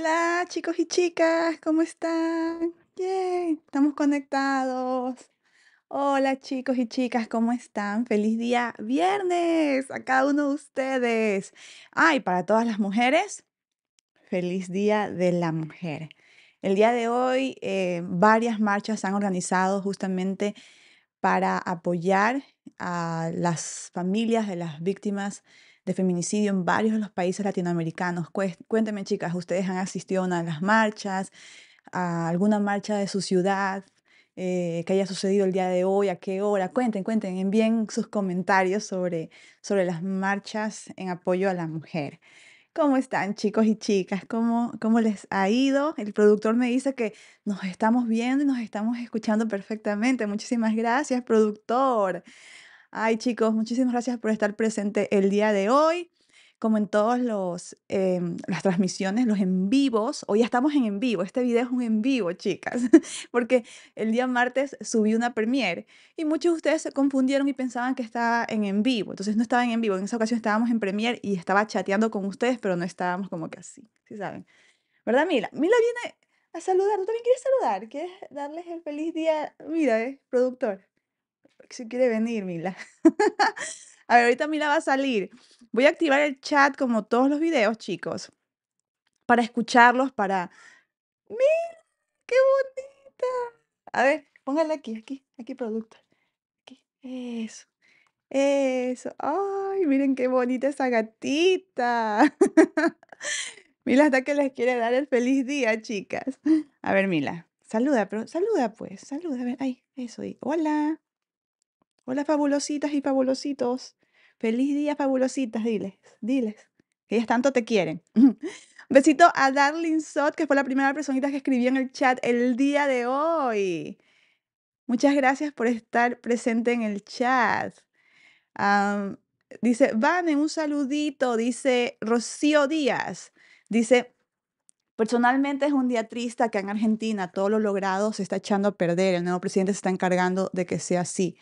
Hola chicos y chicas, ¿cómo están? estamos conectados. Hola chicos y chicas, ¿cómo están? Feliz día viernes a cada uno de ustedes. Ay, para todas las mujeres, feliz día de la mujer. El día de hoy eh, varias marchas se han organizado justamente para apoyar a las familias de las víctimas de feminicidio en varios de los países latinoamericanos. cuéntenme chicas, ¿ustedes han asistido a las marchas, a alguna marcha de su ciudad eh, que haya sucedido el día de hoy, a qué hora? Cuenten, cuenten, envíen sus comentarios sobre, sobre las marchas en apoyo a la mujer. ¿Cómo están chicos y chicas? ¿Cómo, ¿Cómo les ha ido? El productor me dice que nos estamos viendo y nos estamos escuchando perfectamente. Muchísimas gracias, productor. Ay, chicos, muchísimas gracias por estar presente el día de hoy. Como en todas eh, em, las transmisiones, los en vivos, hoy ya estamos en en vivo. Este video es un en vivo, chicas, porque el día martes subí una premiere y muchos de ustedes se confundieron y pensaban que estaba en en vivo. Entonces no estaba en en vivo. En esa ocasión estábamos en premiere y estaba chateando con ustedes, pero no estábamos como que así, si saben? ¿Verdad, Mila? Mila viene a saludar. ¿Tú también quieres saludar? ¿Quieres darles el feliz día? Mira, eh, productor que se quiere venir, Mila. a ver, ahorita Mila va a salir. Voy a activar el chat como todos los videos, chicos, para escucharlos, para... ¡Mil! ¡Qué bonita! A ver, póngala aquí, aquí, aquí, producto. Aquí. Eso. Eso. Ay, miren qué bonita esa gatita. Mila hasta que les quiere dar el feliz día, chicas. A ver, Mila, saluda, pero saluda pues, saluda, a ver, Ay, eso, hola. Hola fabulositas y fabulositos. Feliz día fabulositas, diles, diles. ellas tanto te quieren. Besito a Darling Sot, que fue la primera personita que escribió en el chat el día de hoy. Muchas gracias por estar presente en el chat. Dice, dice, Vane, un saludito. Dice Rocío Díaz. Dice, Personalmente es un día triste que en Argentina todo lo logrado se está echando a perder. El nuevo presidente se está encargando de que sea así.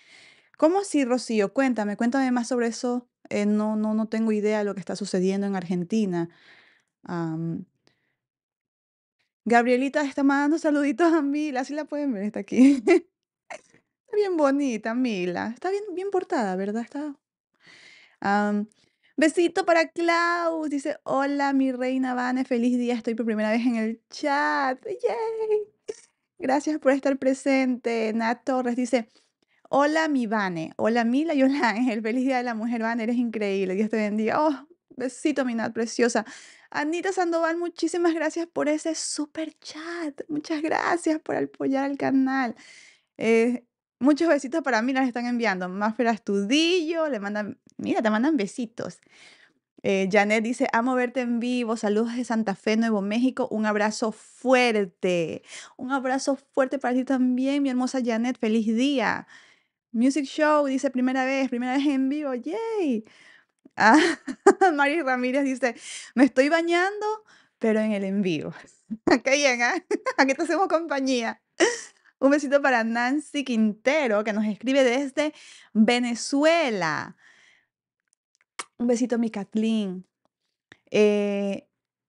¿Cómo así, Rocío? Cuéntame, cuéntame más sobre eso. Eh, no, no, no tengo idea de lo que está sucediendo en Argentina. Gabrielita está mandando saluditos a Mila, Sí la pueden ver, está aquí. está bien bonita, Mila. Está bien, bien portada, ¿verdad? Está... besito para Klaus, dice, hola mi reina Vane, feliz día, estoy por primera vez en el chat. ¡Yay! Gracias por estar presente. Nat Torres dice, Hola, mi Vane. Hola, Mila y hola, Ángel. Feliz Día de la Mujer, Vane. Eres increíble. Dios te bendiga. Oh, besito, mi Nat, preciosa. Anita Sandoval, muchísimas gracias por ese super chat. Muchas gracias por apoyar el canal. Eh, muchos besitos para mí, las están enviando. Máfera Estudillo, le mandan, mira, te mandan besitos. Eh, Janet dice, amo verte en vivo, saludos de Santa Fe, Nuevo México, un abrazo fuerte, un abrazo fuerte para ti también, mi hermosa Janet, feliz día. Music Show dice primera vez, primera vez en vivo, yay. Ah, Mari Ramírez dice, me estoy bañando, pero en el en vivo. Qué bien, ¿ah? Aquí te hacemos compañía. Un besito para Nancy Quintero, que nos escribe desde Venezuela. Un besito, mi Kathleen. Eh,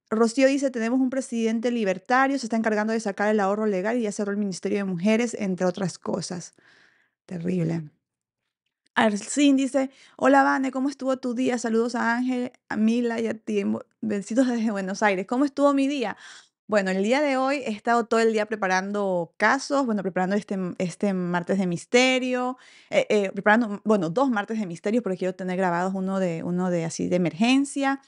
Rocío dice, tenemos un presidente libertario, se está encargando de sacar el ahorro legal y ya cerró el Ministerio de Mujeres, entre otras cosas. Terrible. Mm. Arsín dice, hola Vane, ¿cómo estuvo tu día? Saludos a Ángel, a Mila y a ti. Besitos desde Buenos Aires. ¿Cómo estuvo mi día? Bueno, el día de hoy he estado todo el día preparando casos, bueno, preparando este, este martes de misterio, eh, eh, preparando, bueno, dos martes de misterio porque quiero tener grabados uno de, uno de así de emergencia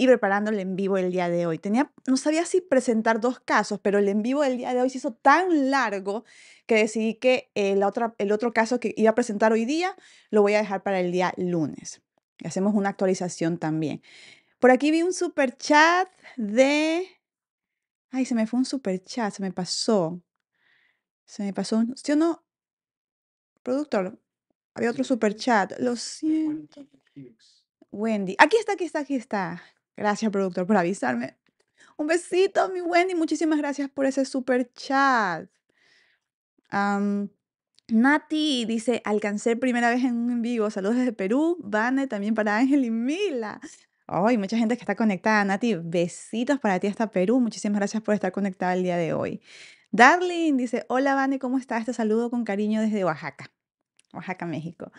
y preparando el en vivo el día de hoy. Tenía, no sabía si presentar dos casos, pero el en vivo del día de hoy se hizo tan largo que decidí que el, eh, otra, el otro caso que iba a presentar hoy día lo voy a dejar para el día lunes. Hacemos una actualización también. Por aquí vi un super chat de... Ay, se me fue un super chat, se me pasó. Se me pasó un... ¿Sí o no? Productor, había otro super chat. Lo siento. Wendy. Aquí está, aquí está, aquí está. Gracias, productor, por avisarme. Un besito, mi Wendy. Muchísimas gracias por ese super chat. Nati dice, alcancé primera vez en un vivo. Saludos desde Perú. Vane también para Ángel y Mila. Ay, mucha gente que está conectada. Nati, besitos para ti hasta Perú. Muchísimas gracias por estar conectada el día de hoy. Darling dice, hola Vane, ¿cómo estás? Te saludo con cariño desde Oaxaca. Oaxaca, México.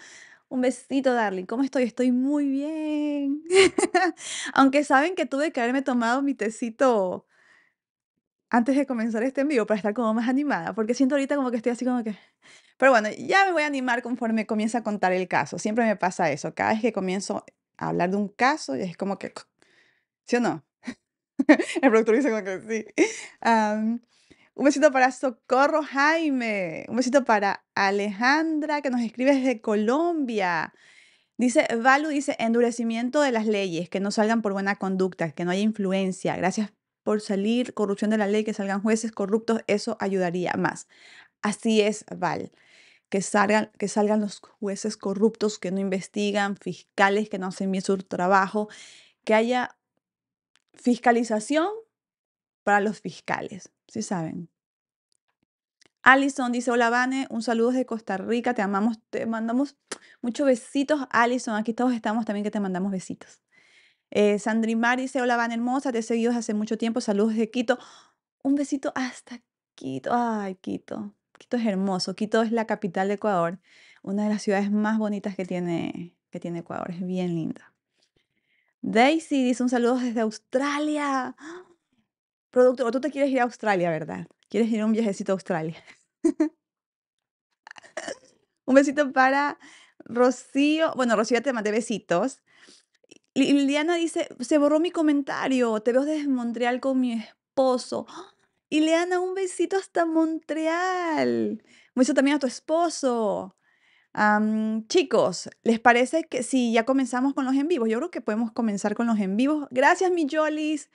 Un besito, darling. ¿Cómo estoy? Estoy muy bien. Aunque saben que tuve que haberme tomado mi tecito antes de comenzar este envío para estar como más animada, porque siento ahorita como que estoy así como que... Pero bueno, ya me voy a animar conforme comienza a contar el caso. Siempre me pasa eso. Cada vez que comienzo a hablar de un caso, es como que... ¿Sí o no? el productor dice como que sí. Un besito para Socorro Jaime. Un besito para Alejandra, que nos escribe desde Colombia. Dice, Valu dice, endurecimiento de las leyes, que no salgan por buena conducta, que no haya influencia. Gracias por salir, corrupción de la ley, que salgan jueces corruptos, eso ayudaría más. Así es, Val. Que salgan, que salgan los jueces corruptos que no investigan, fiscales que no hacen bien su trabajo, que haya fiscalización para los fiscales, sí saben. Alison dice, hola Vane, un saludo desde Costa Rica, te amamos, te mandamos muchos besitos, Alison, aquí todos estamos también que te mandamos besitos. Eh, Sandrimar dice, hola Vane, hermosa, te he seguido desde hace mucho tiempo, saludos de Quito. Un besito hasta Quito, ay Quito, Quito es hermoso, Quito es la capital de Ecuador, una de las ciudades más bonitas que tiene, que tiene Ecuador, es bien linda. Daisy dice un saludo desde Australia. Producto, o tú te quieres ir a Australia, ¿verdad? ¿Quieres ir a un viajecito a Australia? un besito para Rocío. Bueno, Rocío ya te mandé besitos. Liliana dice, se borró mi comentario, te veo desde Montreal con mi esposo. Liliana, un besito hasta Montreal. Un besito también a tu esposo. chicos, ¿les parece que si ya comenzamos con los en vivos? Yo creo que podemos comenzar con los en vivos. Gracias, mi Jolis.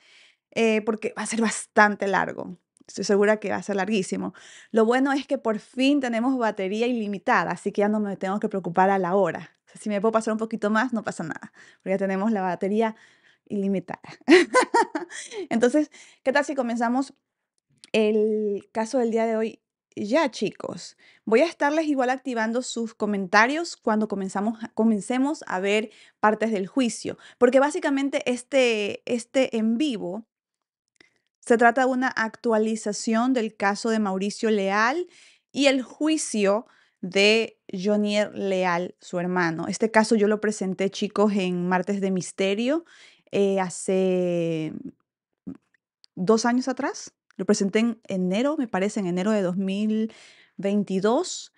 Eh, porque va a ser bastante largo. Estoy segura que va a ser larguísimo. Lo bueno es que por fin tenemos batería ilimitada, así que ya no me tengo que preocupar a la hora. si me puedo pasar un poquito más, no pasa nada, porque ya tenemos la batería ilimitada. Entonces, ¿qué tal si comenzamos el caso del día de hoy? Ya chicos, voy a estarles igual activando sus comentarios cuando comenzamos, comencemos a ver partes del juicio, porque básicamente este, este en vivo se trata de una actualización del caso de Mauricio Leal y el juicio de Jonier Leal, su hermano. Este caso yo lo presenté, chicos, en Martes de Misterio eh, hace dos años atrás. Lo presenté en enero, me parece, en enero de 2022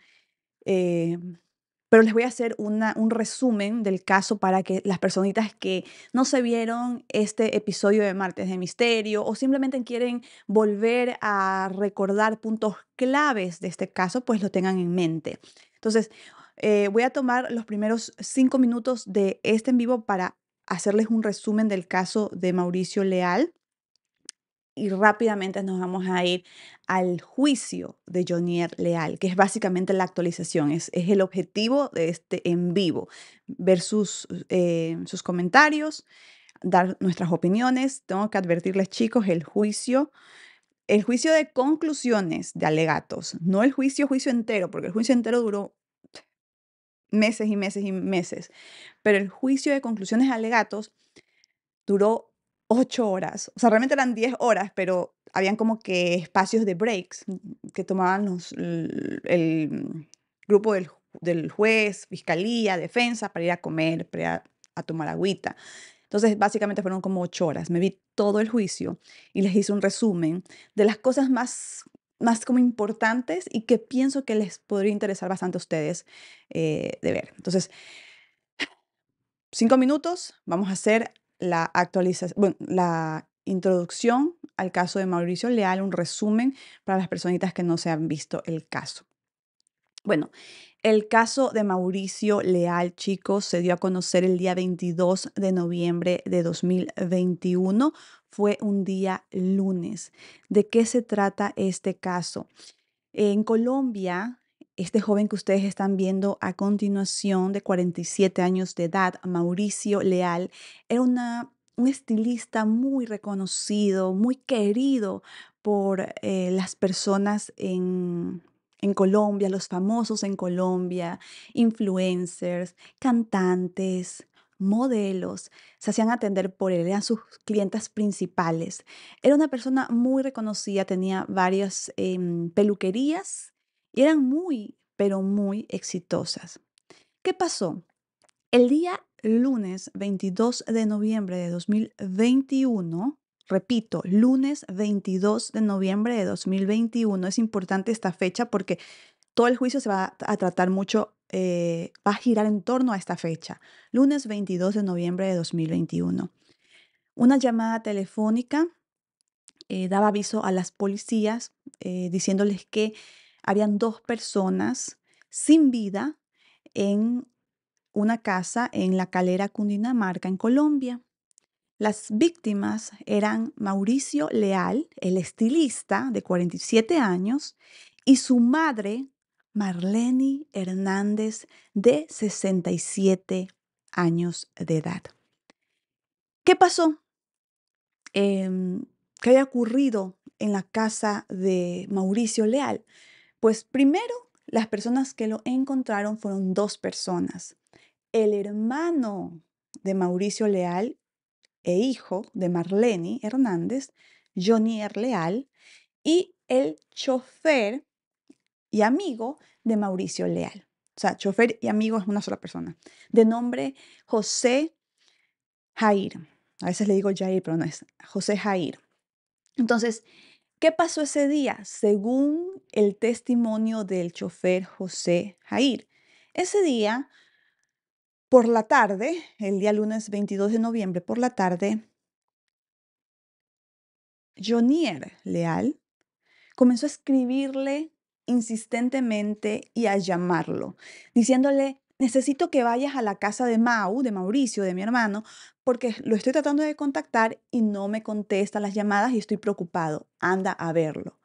pero les voy a hacer un resumen del caso para que las personitas que no se vieron este episodio de Martes de Misterio o simplemente quieren volver a recordar puntos claves de este caso, pues lo tengan en mente. Entonces, eh, voy a tomar los primeros cinco minutos de este en vivo para hacerles un resumen del caso de Mauricio Leal y rápidamente nos vamos a ir al juicio de Jonier Leal, que es básicamente la actualización, es, el objetivo de este en vivo, ver sus, eh, sus comentarios, dar nuestras opiniones. Tengo que advertirles, chicos, el juicio, el juicio de conclusiones de alegatos, no el juicio, juicio entero, porque el juicio entero duró meses y meses y meses, pero el juicio de conclusiones de alegatos duró ocho horas, o sea, realmente eran diez horas, pero habían como que espacios de breaks mm, que tomaban los, el, grupo del, del, juez, fiscalía, defensa, para ir a comer, para ir a, tomar agüita. Entonces, básicamente fueron como ocho horas. Me vi todo el juicio y les hice un resumen de las cosas más más como importantes y que pienso que les podría interesar bastante a ustedes eh, de ver. Entonces, cinco minutos, vamos a hacer la actualización, bueno, la introducción al caso de Mauricio Leal, un resumen para las personitas que no se han visto el caso. Bueno, el caso de Mauricio Leal, chicos, se dio a conocer el día 22 de noviembre de 2021. Fue un día lunes. ¿De qué se trata este caso? En Colombia, este joven que ustedes están viendo a continuación, de 47 años de edad, Mauricio Leal, era una un estilista muy reconocido, muy querido por eh, las personas en, Colombia, los famosos en Colombia, influencers, cantantes, modelos, se hacían atender por él, eran sus clientas principales. Era una persona muy reconocida, tenía varias em, peluquerías y eran muy, pero muy exitosas. ¿Qué pasó? El día lunes 22 de noviembre de 2021. Repito, lunes 22 de noviembre de 2021. Es importante esta fecha porque todo el juicio se va a tratar mucho, eh, va a girar en torno a esta fecha. Lunes 22 de noviembre de 2021. Una llamada telefónica eh, daba aviso a las policías eh, diciéndoles que habían dos personas sin vida en una casa en la calera Cundinamarca, en Colombia. Las víctimas eran Mauricio Leal, el estilista de 47 años, y su madre, Marlene Hernández, de 67 años de edad. ¿Qué pasó? Em, ¿Qué había ocurrido en la casa de Mauricio Leal? Pues primero, las personas que lo encontraron fueron dos personas el hermano de Mauricio Leal e hijo de Marlene Hernández, Jonier Leal, y el chofer y amigo de Mauricio Leal. O sea, chofer y amigo es una sola persona, de nombre José Jair. A veces le digo Jair, pero no es José Jair. Entonces, ¿qué pasó ese día? Según el testimonio del chofer José Jair, ese día por la tarde, el día lunes 22 de noviembre, por la tarde, Jonier Leal comenzó a escribirle insistentemente y a llamarlo, diciéndole, necesito que vayas a la casa de Mau, de Mauricio, de mi hermano, porque lo estoy tratando de contactar y no me contesta las llamadas y estoy preocupado, anda a verlo.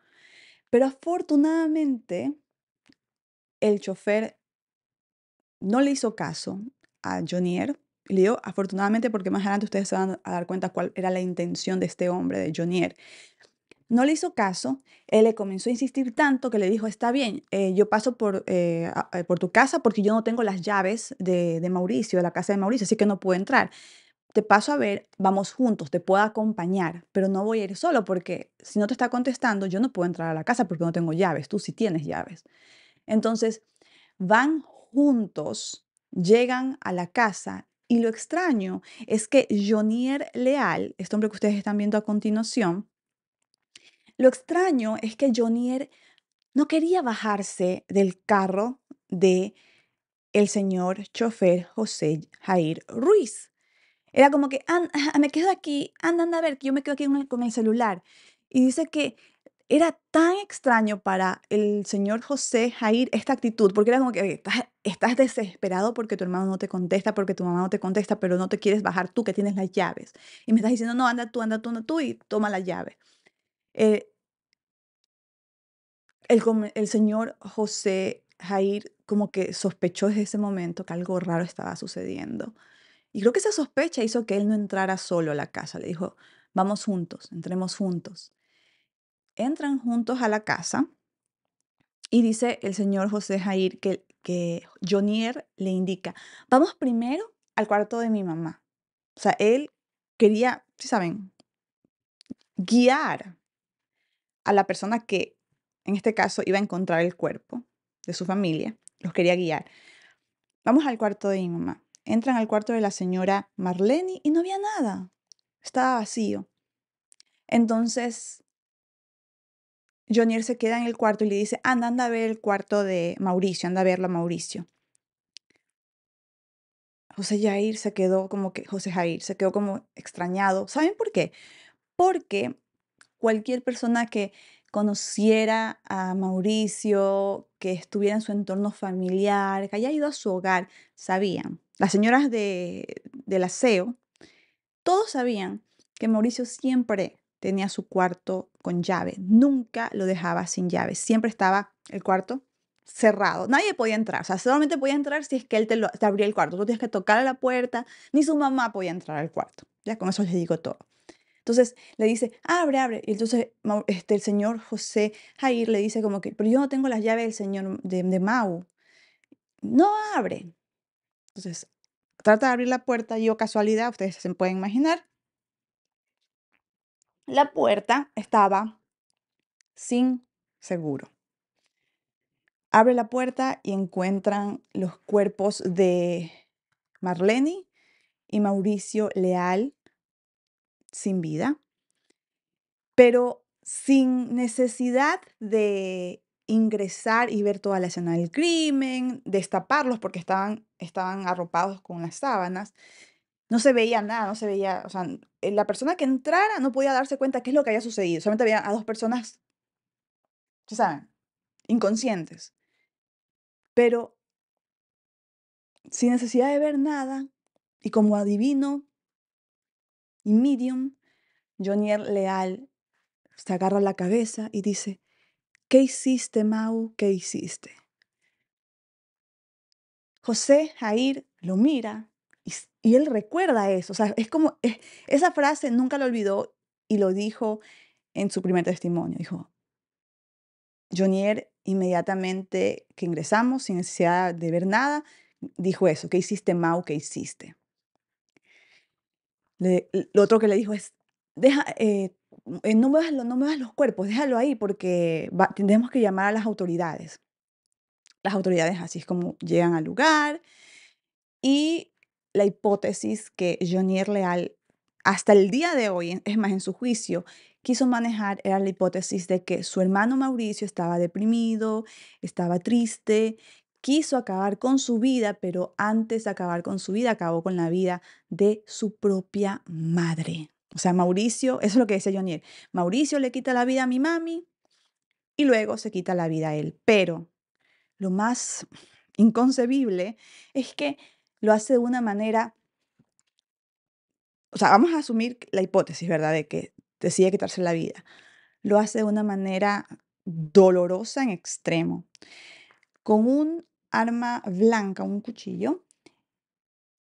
Pero afortunadamente, el chofer no le hizo caso a Jonier. le digo afortunadamente porque más adelante ustedes se van a dar cuenta cuál era la intención de este hombre, de Jonier. No le hizo caso, él le comenzó a insistir tanto que le dijo, está bien, eh, yo paso por, eh, eh, por tu casa porque yo no tengo las llaves de, de Mauricio, de la casa de Mauricio, así que no puedo entrar te paso a ver, vamos juntos, te puedo acompañar, pero no voy a ir solo porque si no te está contestando, yo no puedo entrar a la casa porque no tengo llaves, tú sí tienes llaves. Entonces, van juntos llegan a la casa y lo extraño es que Jonier Leal, este hombre que ustedes están viendo a continuación, lo extraño es que Jonier no quería bajarse del carro de el señor chofer José Jair Ruiz. Era como que, me quedo aquí, anda, anda a ver, que yo me quedo aquí con el celular. Y dice que era tan extraño para el señor José Jair esta actitud, porque era como que estás, desesperado porque tu hermano no te contesta, porque tu mamá no te contesta, pero no te quieres bajar tú que tienes las llaves. Y me estás diciendo, no, anda tú, anda tú, anda tú y toma la llave. Eh, el, el señor José Jair como que sospechó desde ese momento que algo raro estaba sucediendo. Y creo que esa sospecha hizo que él no entrara solo a la casa. Le dijo, vamos juntos, entremos juntos entran juntos a la casa y dice el señor José Jair que, que Jonier le indica, vamos primero al cuarto de mi mamá. O sea, él quería, si saben, guiar a la persona que en este caso iba a encontrar el cuerpo de su familia, los quería guiar. Vamos al cuarto de mi mamá. Entran al cuarto de la señora Marlene y no había nada. Estaba vacío. Entonces Jonier se queda en el cuarto y le dice, anda, anda a ver el cuarto de Mauricio, anda a verlo a Mauricio. José Jair se quedó como que, José Jair se quedó como extrañado. ¿Saben por qué? Porque cualquier persona que conociera a Mauricio, que estuviera en su entorno familiar, que haya ido a su hogar, sabían. Las señoras de, del aseo, todos sabían que Mauricio siempre tenía su cuarto con llave. Nunca lo dejaba sin llave. Siempre estaba el cuarto cerrado. Nadie podía entrar. O sea, solamente podía entrar si es que él te, abría el cuarto. Tú tienes que tocar a la puerta. Ni su mamá podía entrar al cuarto. Ya con eso les digo todo. Entonces le dice, abre, abre. Y entonces este, el señor José Jair le dice como que, pero yo no tengo las llaves del señor de, de Mau. No abre. Entonces trata de abrir la puerta. Yo casualidad, ustedes se pueden imaginar, la puerta estaba sin seguro. Abre la puerta y encuentran los cuerpos de Marlene y Mauricio Leal sin vida, pero sin necesidad de ingresar y ver toda la escena del crimen, destaparlos porque estaban, estaban arropados con las sábanas, no se veía nada, no se veía, o sea, eh, la persona que entrara no podía darse cuenta qué es lo que había sucedido, solamente había a dos personas, ya saben, inconscientes. Pero sin necesidad de ver nada, y como adivino y medium, Jonier Leal se agarra la cabeza y dice, ¿qué hiciste, Mau? ¿Qué hiciste? José Jair lo mira y él recuerda eso, o sea, es como, esa frase nunca la olvidó y lo dijo en su primer testimonio. Dijo, Jonier inmediatamente que ingresamos, sin necesidad de ver nada, dijo eso, ¿qué hiciste Mau? ¿Qué hiciste? lo otro que le dijo es, deja, eh, eh, no, muevas, no muevas los cuerpos, déjalo ahí porque tendremos tenemos que llamar a las autoridades. Las autoridades así es como llegan al lugar y la hipótesis que Jonier Leal, hasta el día de hoy, es más, en su juicio, quiso manejar era la hipótesis de que su hermano Mauricio estaba deprimido, estaba triste, quiso acabar con su vida, pero antes de acabar con su vida, acabó con la vida de su propia madre. O sea, Mauricio, eso es lo que dice Jonier, Mauricio le quita la vida a mi mami y luego se quita la vida a él. Pero lo más inconcebible es que lo hace de una manera, o sea, vamos a asumir la hipótesis, ¿verdad?, de que decide quitarse la vida. Lo hace de una manera dolorosa en extremo, con un arma blanca, un cuchillo.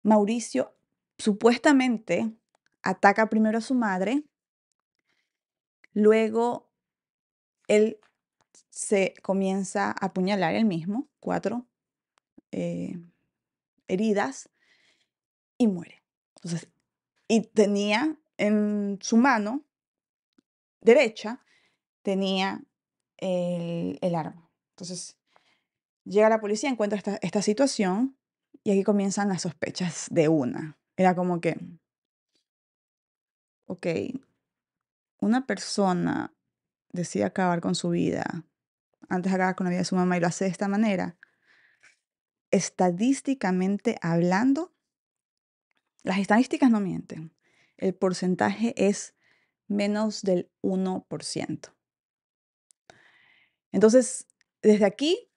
Mauricio supuestamente ataca primero a su madre, luego él se comienza a apuñalar él mismo, cuatro eh, heridas y muere. Entonces, y tenía en su mano derecha, tenía el, arma. Entonces, llega la policía, encuentra esta, esta situación y aquí comienzan las sospechas de una. Era como que, ok, una persona decide acabar con su vida antes de acabar con la vida de su mamá y lo hace de esta manera, estadísticamente hablando, las estadísticas no mienten. El porcentaje es menos del 1%. Entonces, desde aquí,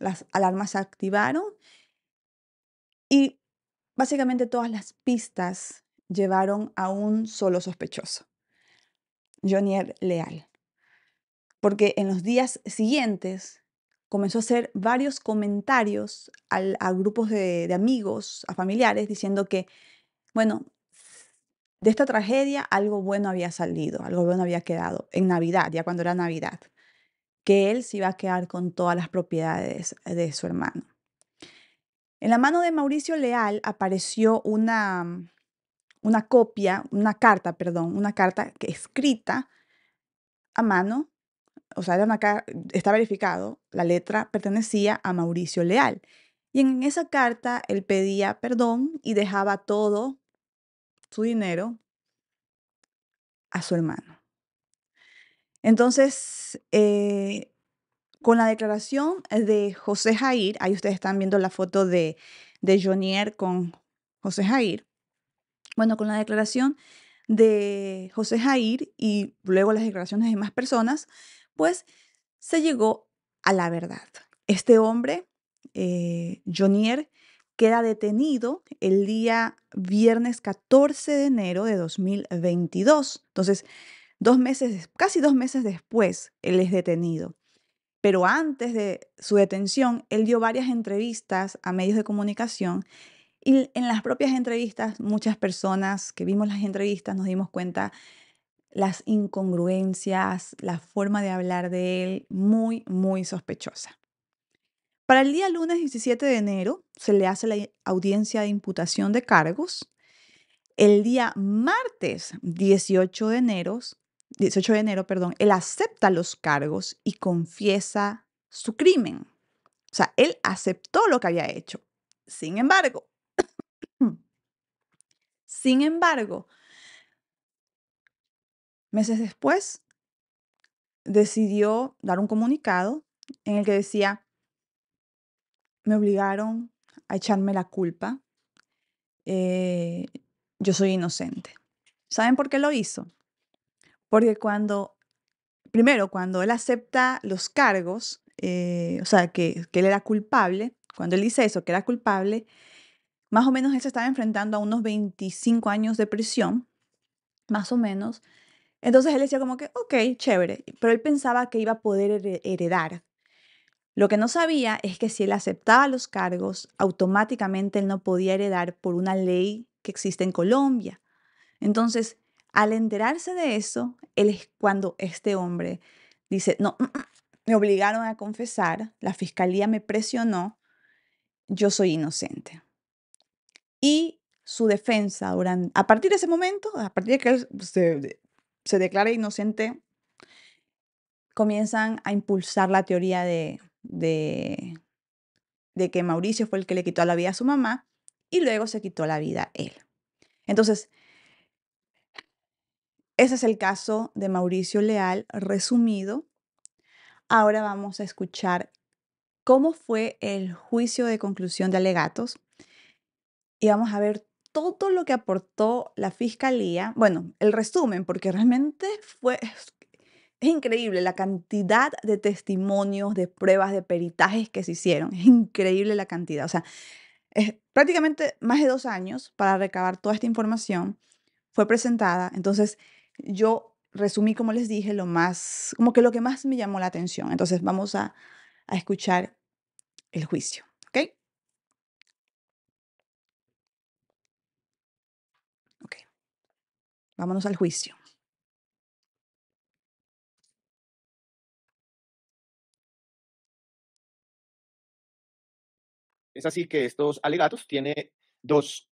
las alarmas se activaron y básicamente todas las pistas llevaron a un solo sospechoso, Jonier Leal. Porque en los días siguientes comenzó a hacer varios comentarios a grupos de, amigos, a familiares, diciendo que, bueno, de esta tragedia algo bueno había salido, algo bueno había quedado en Navidad, ya cuando era Navidad, que él se iba a quedar con todas las propiedades de su hermano. En la mano de Mauricio Leal apareció una, una copia, una carta, perdón, una carta escrita a mano o sea, está verificado, la letra pertenecía a Mauricio Leal. Y en esa carta él pedía perdón y dejaba todo su dinero a su hermano. Entonces, eh, con la declaración de José Jair, ahí ustedes están viendo la foto de, de Jonier con José Jair. Bueno, con la declaración de José Jair y luego las declaraciones de más personas, pues se llegó a la verdad. Este hombre, eh, Jonier, queda detenido el día viernes 14 de enero de 2022. Entonces, dos meses, casi dos meses después, él es detenido. Pero antes de su detención, él dio varias entrevistas a medios de comunicación y en las propias entrevistas, muchas personas que vimos las entrevistas nos dimos cuenta las incongruencias, la forma de hablar de él, muy, muy sospechosa. Para el día lunes 17 de enero se le hace la audiencia de imputación de cargos. El día martes 18 de enero, 18 de enero, perdón, él acepta los cargos y confiesa su crimen. O sea, él aceptó lo que había hecho. Sin embargo, sin embargo, Meses después, decidió dar un comunicado en el que decía, me obligaron a echarme la culpa, eh, yo soy inocente. ¿Saben por qué lo hizo? Porque cuando, primero, cuando él acepta los cargos, eh, o sea, que, que él era culpable, cuando él dice eso, que era culpable, más o menos él se estaba enfrentando a unos 25 años de prisión, más o menos, entonces él decía como que, ok, chévere, pero él pensaba que iba a poder heredar. Lo que no sabía es que si él aceptaba los cargos, automáticamente él no podía heredar por una ley que existe en Colombia. Entonces, al enterarse de eso, él es cuando este hombre dice, no, mm, mm, me obligaron a confesar, la fiscalía me presionó, yo soy inocente. Y su defensa durante, a partir de ese momento, a partir de que él se se declara inocente, comienzan a impulsar la teoría de, de, que Mauricio fue el que le quitó la vida a su mamá y luego se quitó la vida él. Entonces, ese es el caso de Mauricio Leal resumido. Ahora vamos a escuchar cómo fue el juicio de conclusión de alegatos y vamos a ver todo lo que aportó la fiscalía, bueno, el resumen, porque realmente fue es increíble la cantidad de testimonios, de pruebas, de peritajes que se hicieron, es increíble la cantidad, o sea, es prácticamente más de dos años para recabar toda esta información, fue presentada, entonces yo resumí, como les dije, lo más, como que lo que más me llamó la atención, entonces vamos a, a escuchar el juicio, ¿ok? Vámonos al juicio. Es así que estos alegatos tiene dos,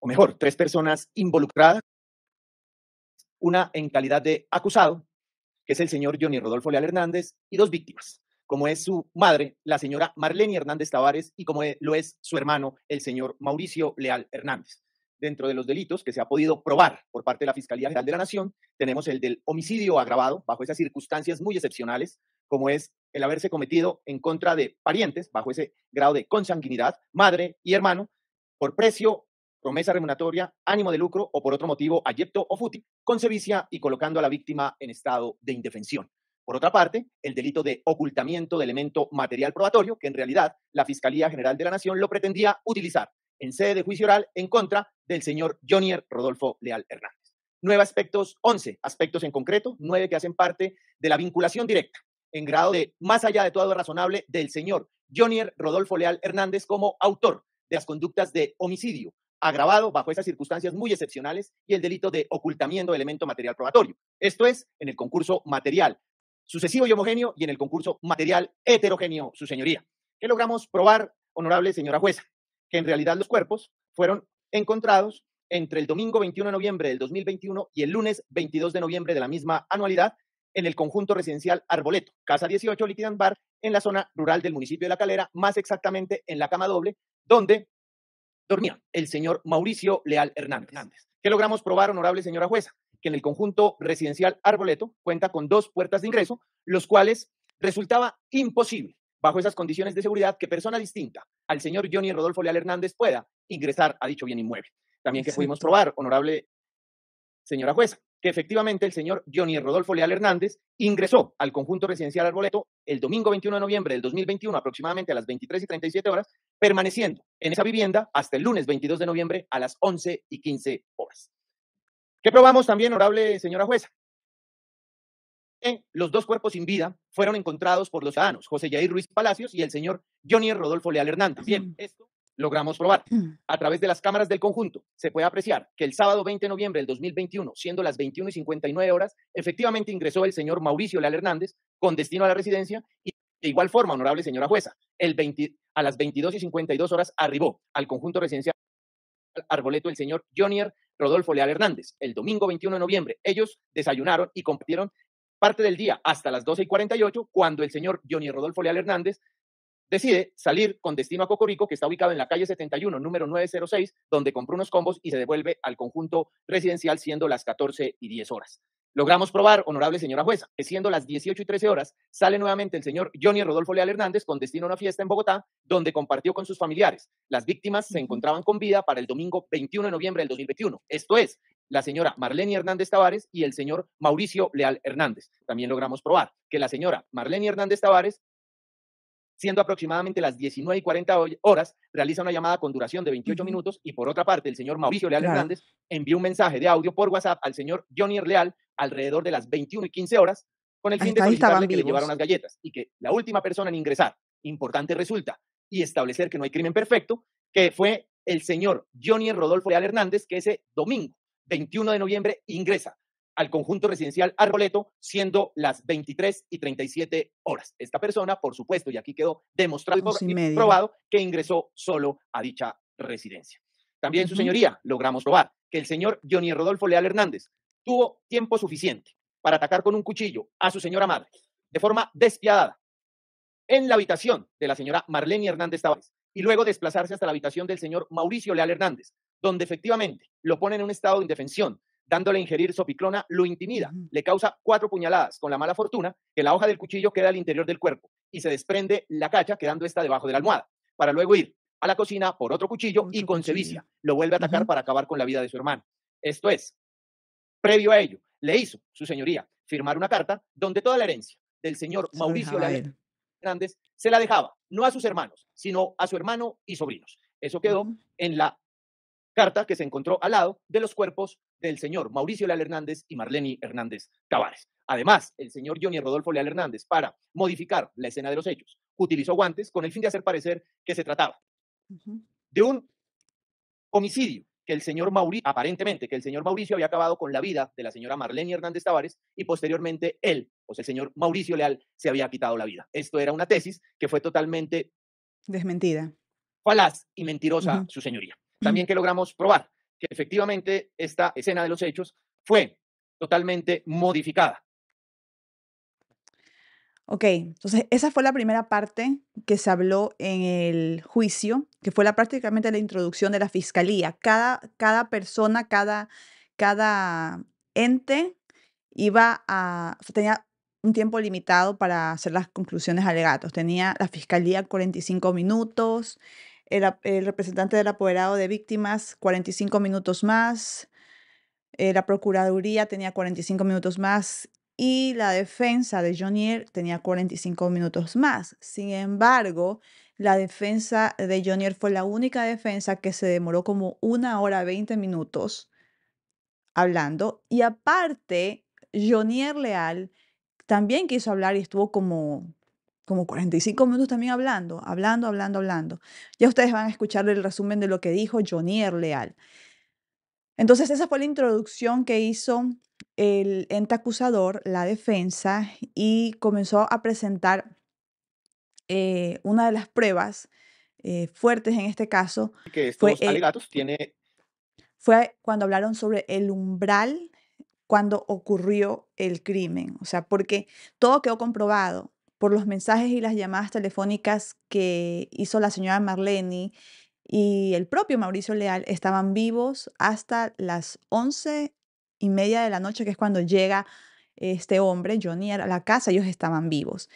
o mejor, tres personas involucradas. Una en calidad de acusado, que es el señor Johnny Rodolfo Leal Hernández, y dos víctimas, como es su madre, la señora Marlene Hernández Tavares, y como lo es su hermano, el señor Mauricio Leal Hernández dentro de los delitos que se ha podido probar por parte de la Fiscalía General de la Nación, tenemos el del homicidio agravado bajo esas circunstancias muy excepcionales, como es el haberse cometido en contra de parientes bajo ese grado de consanguinidad, madre y hermano, por precio, promesa remuneratoria, ánimo de lucro o por otro motivo ayepto o fútil, con sevicia y colocando a la víctima en estado de indefensión. Por otra parte, el delito de ocultamiento de elemento material probatorio, que en realidad la Fiscalía General de la Nación lo pretendía utilizar en sede de juicio oral en contra del señor Jonier Rodolfo Leal Hernández. Nueve aspectos, once aspectos en concreto, nueve que hacen parte de la vinculación directa en grado de más allá de todo razonable del señor Jonier Rodolfo Leal Hernández como autor de las conductas de homicidio agravado bajo esas circunstancias muy excepcionales y el delito de ocultamiento de elemento material probatorio. Esto es en el concurso material sucesivo y homogéneo y en el concurso material heterogéneo, su señoría. ¿Qué logramos probar, honorable señora jueza? que en realidad los cuerpos fueron encontrados entre el domingo 21 de noviembre del 2021 y el lunes 22 de noviembre de la misma anualidad en el conjunto residencial Arboleto, Casa 18 Liquidan Bar, en la zona rural del municipio de La Calera, más exactamente en la cama doble, donde dormía el señor Mauricio Leal Hernández. Hernández. ¿Qué logramos probar, honorable señora jueza? Que en el conjunto residencial Arboleto cuenta con dos puertas de ingreso, los cuales resultaba imposible, bajo esas condiciones de seguridad, que persona distinta al señor Johnny Rodolfo Leal Hernández pueda ingresar a dicho bien inmueble. También que pudimos probar, honorable señora jueza, que efectivamente el señor Johnny Rodolfo Leal Hernández ingresó al conjunto residencial Arboleto el domingo 21 de noviembre del 2021, aproximadamente a las 23 y 37 horas, permaneciendo en esa vivienda hasta el lunes 22 de noviembre a las 11 y 15 horas. ¿Qué probamos también, honorable señora jueza? los dos cuerpos sin vida fueron encontrados por los ciudadanos, José Yair Ruiz Palacios y el señor Jonier Rodolfo Leal Hernández. Bien, esto logramos probar. Mm. A través de las cámaras del conjunto se puede apreciar que el sábado 20 de noviembre del 2021, siendo las 21 y 59 horas, efectivamente ingresó el señor Mauricio Leal Hernández con destino a la residencia y de igual forma, honorable señora jueza, el 20, a las 22 y 52 horas arribó al conjunto residencial Arboleto el señor Jonier Rodolfo Leal Hernández. El domingo 21 de noviembre, ellos desayunaron y compartieron parte del día hasta las 12 y 48, cuando el señor Johnny Rodolfo Leal Hernández decide salir con destino a Cocorico, que está ubicado en la calle 71, número 906, donde compró unos combos y se devuelve al conjunto residencial siendo las 14 y 10 horas. Logramos probar, honorable señora jueza, que siendo las 18 y 13 horas, sale nuevamente el señor Johnny Rodolfo Leal Hernández con destino a una fiesta en Bogotá, donde compartió con sus familiares. Las víctimas se encontraban con vida para el domingo 21 de noviembre del 2021. Esto es, la señora Marlene Hernández Tavares y el señor Mauricio Leal Hernández. También logramos probar que la señora Marlene Hernández Tavares siendo aproximadamente las 19 y 40 horas, realiza una llamada con duración de 28 minutos y por otra parte el señor Mauricio Leal Hernández envió un mensaje de audio por WhatsApp al señor Johnny Leal alrededor de las 21 y 15 horas con el fin de solicitarle que le llevaron las galletas y que la última persona en ingresar, importante resulta, y establecer que no hay crimen perfecto, que fue el señor Johnny Rodolfo Leal Hernández que ese domingo 21 de noviembre ingresa al conjunto residencial Arboleto, siendo las 23 y 37 horas. Esta persona, por supuesto, y aquí quedó demostrado y probado que ingresó solo a dicha residencia. También, su señoría, logramos probar que el señor Johnny Rodolfo Leal Hernández tuvo tiempo suficiente para atacar con un cuchillo a su señora madre de forma despiadada en la habitación de la señora Marlene Hernández Tavares y luego desplazarse hasta la habitación del señor Mauricio Leal Hernández, donde efectivamente lo pone en un estado de indefensión, dándole a ingerir sopiclona, lo intimida, le causa cuatro puñaladas con la mala fortuna que la hoja del cuchillo queda al interior del cuerpo y se desprende la cacha quedando esta debajo de la almohada, para luego ir a la cocina por otro cuchillo y con cevicia, lo vuelve a atacar para acabar con la vida de su hermano. Esto es, previo a ello, le hizo su señoría firmar una carta donde toda la herencia del señor Mauricio Laredo Hernández se la dejaba, no a sus hermanos, sino a su hermano y sobrinos. Eso quedó en la carta que se encontró al lado de los cuerpos del señor Mauricio Leal Hernández y Marlene Hernández Tavares. Además, el señor Johnny Rodolfo Leal Hernández, para modificar la escena de los hechos, utilizó guantes con el fin de hacer parecer que se trataba de un homicidio que el señor Mauricio, aparentemente, que el señor Mauricio había acabado con la vida de la señora Marlene Hernández Tavares y posteriormente él, o sea, el señor Mauricio Leal, se había quitado la vida. Esto era una tesis que fue totalmente desmentida. Falaz y mentirosa, su señoría también que logramos probar que efectivamente esta escena de los hechos fue totalmente modificada. Ok, entonces esa fue la primera parte que se habló en el juicio, que fue la, prácticamente la introducción de la fiscalía. Cada, cada persona, cada, cada ente iba a, tenía un tiempo limitado para hacer las conclusiones alegatos. Tenía la fiscalía 45 minutos, el, representante del apoderado de víctimas 45 minutos más, eh, la Procuraduría tenía 45 minutos más y la defensa de Jonier tenía 45 minutos más. Sin embargo, la defensa de Jonier fue la única defensa que se demoró como una hora 20 minutos hablando. Y aparte, Jonier Leal también quiso hablar y estuvo como como 45 minutos también hablando, hablando, hablando, hablando. Ya ustedes van a escuchar el resumen de lo que dijo Jonier Leal. Entonces, esa fue la introducción que hizo el ente acusador, la defensa, y comenzó a presentar eh, una de las pruebas eh, fuertes en este caso. Que fue, Fue cuando hablaron sobre el umbral cuando ocurrió el crimen, o sea, porque todo quedó comprobado, por los mensajes y las llamadas telefónicas que hizo la señora Marlene y el propio Mauricio Leal estaban vivos hasta las once y media de la noche, que es cuando llega este hombre, Johnny, a la casa, ellos estaban vivos.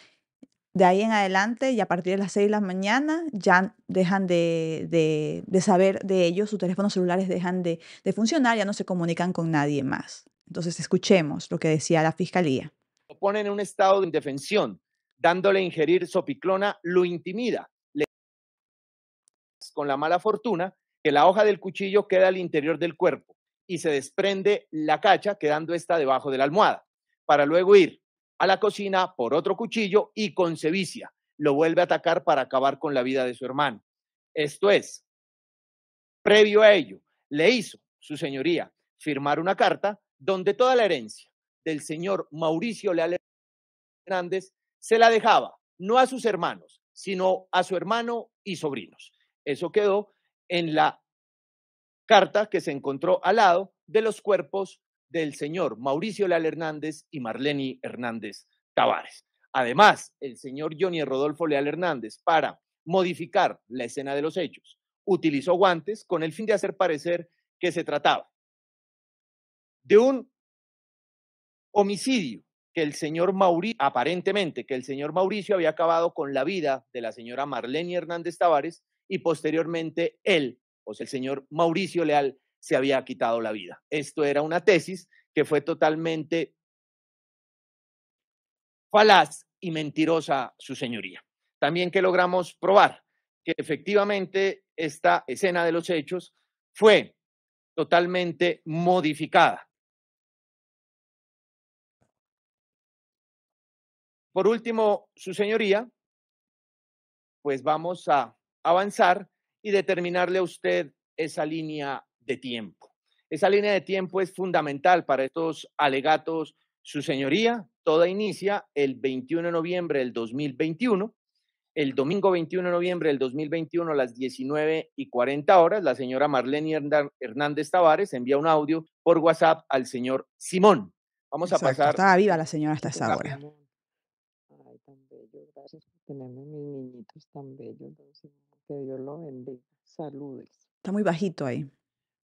De ahí en adelante y a partir de las seis de la mañana ya dejan de, de, saber de ellos, sus teléfonos celulares dejan de, de funcionar, ya no se comunican con nadie más. Entonces escuchemos lo que decía la fiscalía. Lo ponen en un estado de indefensión dándole a ingerir sopiclona, lo intimida. Le... Con la mala fortuna que la hoja del cuchillo queda al interior del cuerpo y se desprende la cacha, quedando esta debajo de la almohada, para luego ir a la cocina por otro cuchillo y con cevicia, lo vuelve a atacar para acabar con la vida de su hermano. Esto es, previo a ello, le hizo su señoría firmar una carta donde toda la herencia del señor Mauricio Leal Hernández se la dejaba no a sus hermanos, sino a su hermano y sobrinos. Eso quedó en la carta que se encontró al lado de los cuerpos del señor Mauricio Leal Hernández y Marlene Hernández Tavares. Además, el señor Johnny Rodolfo Leal Hernández, para modificar la escena de los hechos, utilizó guantes con el fin de hacer parecer que se trataba de un homicidio que el señor Mauricio, aparentemente, que el señor Mauricio había acabado con la vida de la señora Marlene Hernández Tavares y posteriormente él, o pues, sea, el señor Mauricio Leal, se había quitado la vida. Esto era una tesis que fue totalmente falaz y mentirosa, su señoría. También que logramos probar que efectivamente esta escena de los hechos fue totalmente modificada Por último, su señoría, pues vamos a avanzar y determinarle a usted esa línea de tiempo. Esa línea de tiempo es fundamental para estos alegatos. Su señoría, toda inicia el 21 de noviembre del 2021. El domingo 21 de noviembre del 2021 a las 19 y 40 horas, la señora Marlene Hernández Tavares envía un audio por WhatsApp al señor Simón. Vamos a pasar. Estaba viva la señora hasta esa hora. Gracias por tenerme mis niñitos tan bellos, Que Dios lo bendiga. Saludes. Está muy bajito ahí.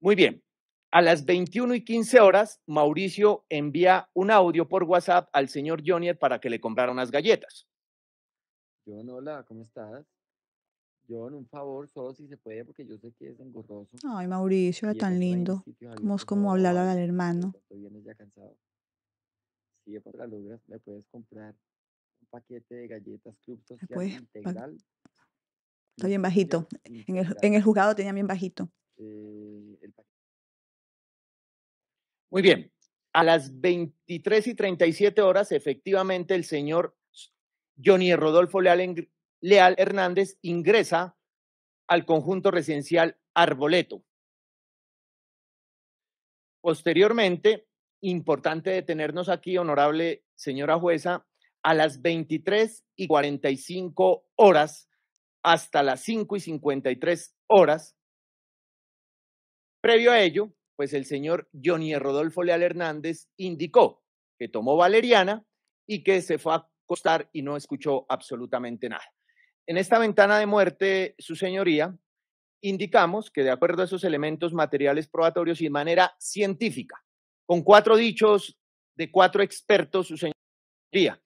Muy bien. A las 21 y 15 horas, Mauricio envía un audio por WhatsApp al señor Jonier para que le comprara unas galletas. John, hola, ¿cómo estás? John, un favor, solo si se puede, porque yo sé que es engorroso. Ay, Mauricio, era tan lindo. Como es como hablar al hermano. Estoy bien, ya cansado. Si me puedes comprar paquete de galletas Club pues, Está bien bajito. En el, en juzgado tenía bien bajito. Eh, Muy bien. A las 23 y 37 horas, efectivamente, el señor Johnny Rodolfo Leal, Leal Hernández ingresa al conjunto residencial Arboleto. Posteriormente, importante detenernos aquí, honorable señora jueza, a las 23 y 45 horas hasta las 5 y 53 horas. Previo a ello, pues el señor Johnny Rodolfo Leal Hernández indicó que tomó valeriana y que se fue a acostar y no escuchó absolutamente nada. En esta ventana de muerte, su señoría, indicamos que de acuerdo a esos elementos materiales probatorios y de manera científica, con cuatro dichos de cuatro expertos, su señoría,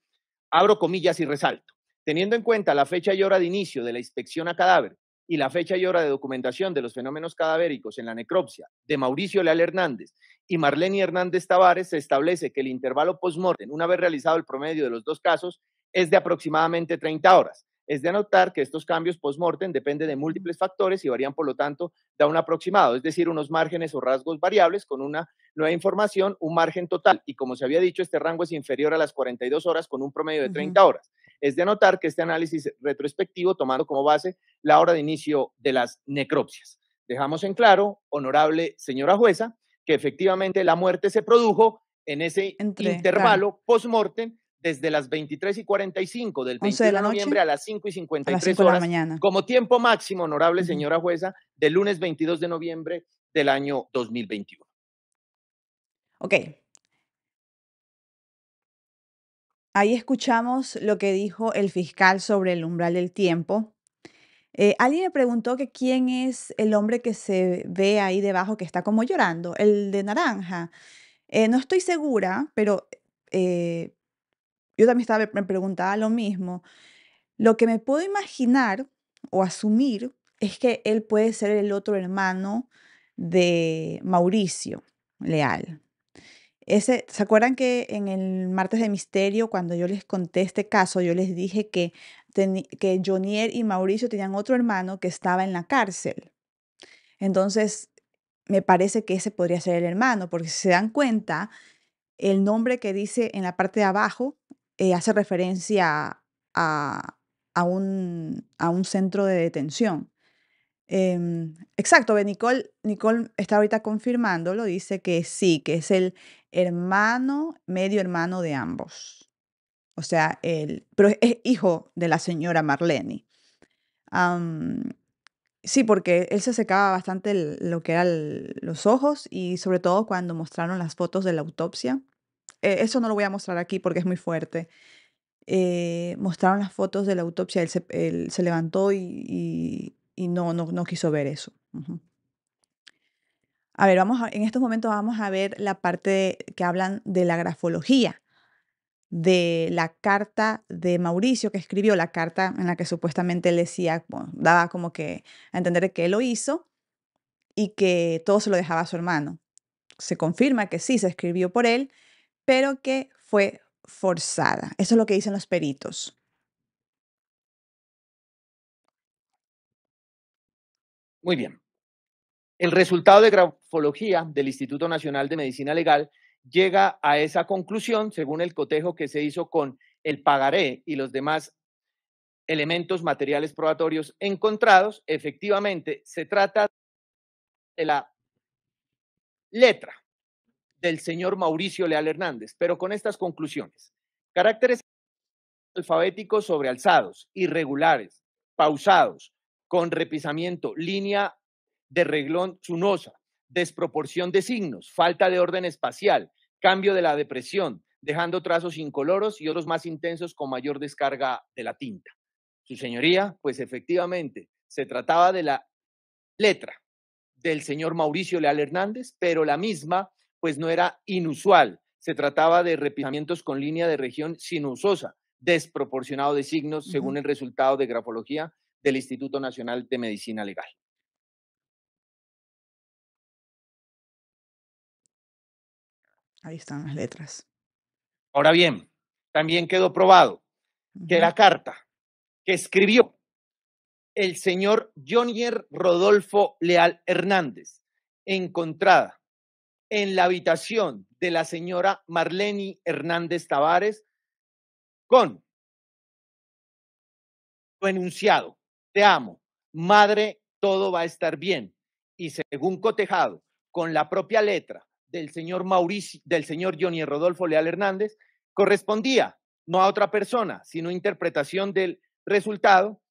Abro comillas y resalto. Teniendo en cuenta la fecha y hora de inicio de la inspección a cadáver y la fecha y hora de documentación de los fenómenos cadavéricos en la necropsia de Mauricio Leal Hernández y Marlene Hernández Tavares, se establece que el intervalo postmortem, una vez realizado el promedio de los dos casos, es de aproximadamente 30 horas, es de anotar que estos cambios post-mortem dependen de múltiples factores y varían, por lo tanto, da un aproximado, es decir, unos márgenes o rasgos variables con una nueva información, un margen total. Y como se había dicho, este rango es inferior a las 42 horas con un promedio de 30 horas. Es de anotar que este análisis retrospectivo, tomando como base la hora de inicio de las necropsias. Dejamos en claro, honorable señora jueza, que efectivamente la muerte se produjo en ese intervalo post-mortem desde las 23 y 45 del 21 de, noviembre a las 5 y 53 de la mañana. como tiempo máximo, honorable señora jueza, del lunes 22 de noviembre del año 2021. Ok. Ahí escuchamos lo que dijo el fiscal sobre el umbral del tiempo. Eh, alguien me preguntó que quién es el hombre que se ve ahí debajo que está como llorando, el de naranja. Eh, no estoy segura, pero eh, yo también estaba, me preguntaba lo mismo. Lo que me puedo imaginar o asumir es que él puede ser el otro hermano de Mauricio Leal. Ese, ¿Se acuerdan que en el martes de misterio, cuando yo les conté este caso, yo les dije que, que Jonier y Mauricio tenían otro hermano que estaba en la cárcel? Entonces, me parece que ese podría ser el hermano, porque si se dan cuenta, el nombre que dice en la parte de abajo eh, hace referencia a, un, a, un, centro de detención. Em, exacto, Nicole, Nicole está ahorita confirmándolo, dice que sí, que es el hermano, medio hermano de ambos. O sea, el pero es hijo de la señora Marlene. sí, porque él se secaba bastante lo que eran los ojos y sobre todo cuando mostraron las fotos de la autopsia. Eh, eso no lo voy a mostrar aquí porque es muy fuerte. Eh, mostraron las fotos de la autopsia, él se, levantó y, no, no, no, quiso ver eso. A ver, vamos en estos momentos vamos a ver la parte que hablan de la grafología, de la carta de Mauricio que escribió, la carta en la que supuestamente le decía, daba como que a entender que él lo hizo y que todo se lo dejaba a su hermano. Se confirma que sí, se escribió por él, pero que fue forzada. Eso es lo que dicen los peritos. Muy bien. El resultado de grafología del Instituto Nacional de Medicina Legal llega a esa conclusión según el cotejo que se hizo con el pagaré y los demás elementos materiales probatorios encontrados. Efectivamente, se trata de la letra del señor Mauricio Leal Hernández, pero con estas conclusiones. Caracteres alfabéticos sobrealzados, irregulares, pausados, con repisamiento, línea de reglón sunosa, desproporción de signos, falta de orden espacial, cambio de la depresión, dejando trazos incoloros y otros más intensos con mayor descarga de la tinta. Su señoría, pues efectivamente, se trataba de la letra del señor Mauricio Leal Hernández, pero la misma pues no era inusual. Se trataba de repisamientos con línea de región sinusosa, desproporcionado de signos, según el resultado de grafología del Instituto Nacional de Medicina Legal. Ahí están las letras. Ahora bien, también quedó probado que la carta que escribió el señor Jonier Rodolfo Leal Hernández, encontrada en la habitación de la señora Marlene Hernández Tavares con su enunciado, te amo, madre, todo va a estar bien. Y según cotejado con la propia letra del señor del señor Johnny Rodolfo Leal Hernández, correspondía no a otra persona, sino interpretación del resultado.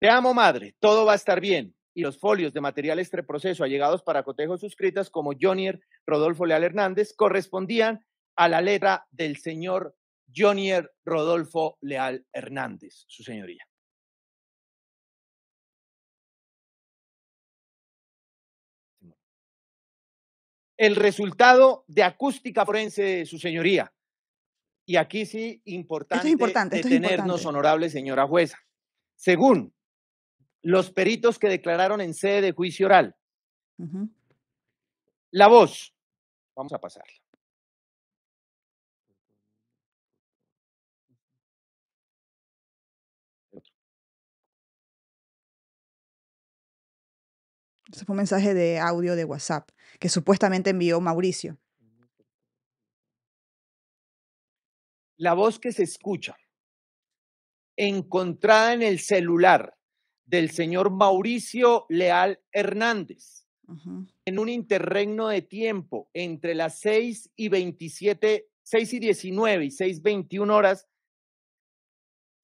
Te amo, madre, todo va a estar bien y los folios de materiales preproceso allegados para cotejos suscritas como Jonier Rodolfo Leal Hernández correspondían a la letra del señor Jonier Rodolfo Leal Hernández, su señoría. El resultado de acústica forense, su señoría. Y aquí sí, importante, es importante detenernos, honorable señora jueza. Según los peritos que declararon en sede de juicio oral. La voz. Vamos a pasarla. Ese fue un mensaje de audio de WhatsApp que supuestamente envió Mauricio. La voz que se escucha, encontrada en el celular del señor Mauricio Leal Hernández en un interregno de tiempo entre las 6 y 27, 6 y 19 y 6, 21 horas,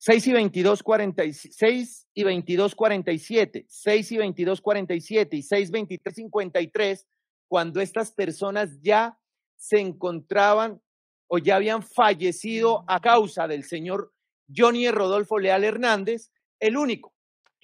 6 y 22, 46 y 22, 47, 6 y 22, 47 y 6, 23, 53, cuando estas personas ya se encontraban o ya habían fallecido a causa del señor Johnny Rodolfo Leal Hernández, el único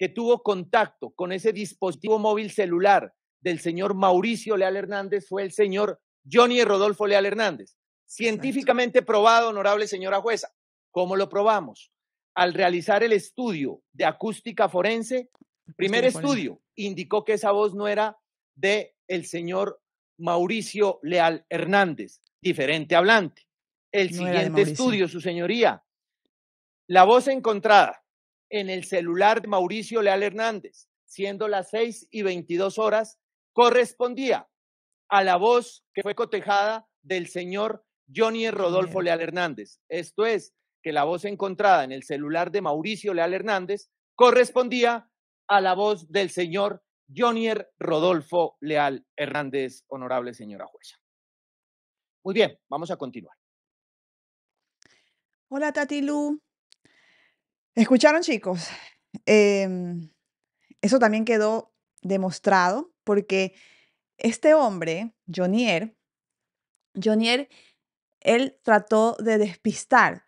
que tuvo contacto con ese dispositivo móvil celular del señor Mauricio Leal Hernández fue el señor Johnny Rodolfo Leal Hernández. Científicamente probado, honorable señora jueza. ¿Cómo lo probamos? Al realizar el estudio de acústica forense, primer estudio indicó que esa voz no era de el señor Mauricio Leal Hernández, diferente hablante. El siguiente estudio, su señoría, la voz encontrada en el celular de Mauricio Leal Hernández, siendo las seis y 22 horas, correspondía a la voz que fue cotejada del señor Jonier Rodolfo Leal Hernández. Esto es, que la voz encontrada en el celular de Mauricio Leal Hernández correspondía a la voz del señor Jonier Rodolfo Leal Hernández, honorable señora jueza. Muy bien, vamos a continuar. Hola Tatilú. Escucharon chicos, em, eso también quedó demostrado porque este hombre, Jonier, Jonier, él trató de despistar.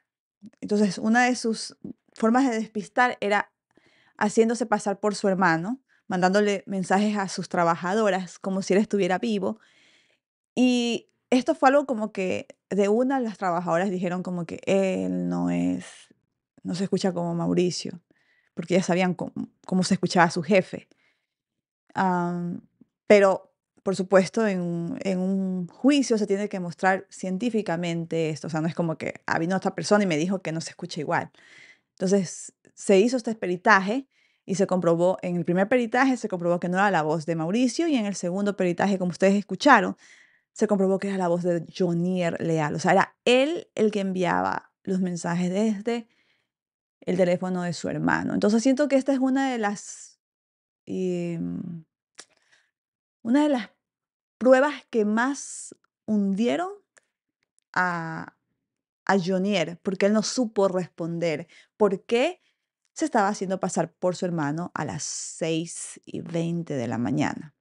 Entonces, una de sus formas de despistar era haciéndose pasar por su hermano, mandándole mensajes a sus trabajadoras como si él estuviera vivo. Y esto fue algo como que de una las trabajadoras dijeron como que él no es no se escucha como Mauricio, porque ya sabían cómo, se escuchaba su jefe. pero, por supuesto, en, un juicio se tiene que mostrar científicamente esto, o sea, no es como que ah, vino otra persona y me dijo que no se escucha igual. Entonces, se hizo este peritaje y se comprobó, en el primer peritaje se comprobó que no era la voz de Mauricio y en el segundo peritaje, como ustedes escucharon, se comprobó que era la voz de Jonier Leal. O sea, era él el que enviaba los mensajes desde el teléfono de su hermano. Entonces siento que esta es una de las, em, una de las pruebas que más hundieron a, a Jonier, porque él no supo responder por qué se estaba haciendo pasar por su hermano a las 6 y 20 de la mañana.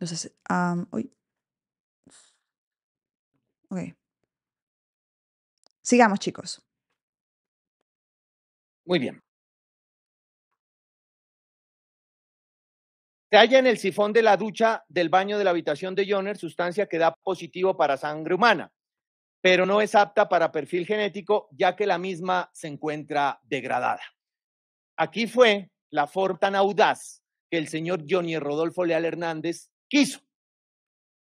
Entonces, Sigamos, chicos. Muy bien. Se halla en el sifón de la ducha del baño de la habitación de Joner sustancia que da positivo para sangre humana, pero no es apta para perfil genético ya que la misma se encuentra degradada. Aquí fue la forma audaz que el señor Johnny Rodolfo Leal Hernández quiso.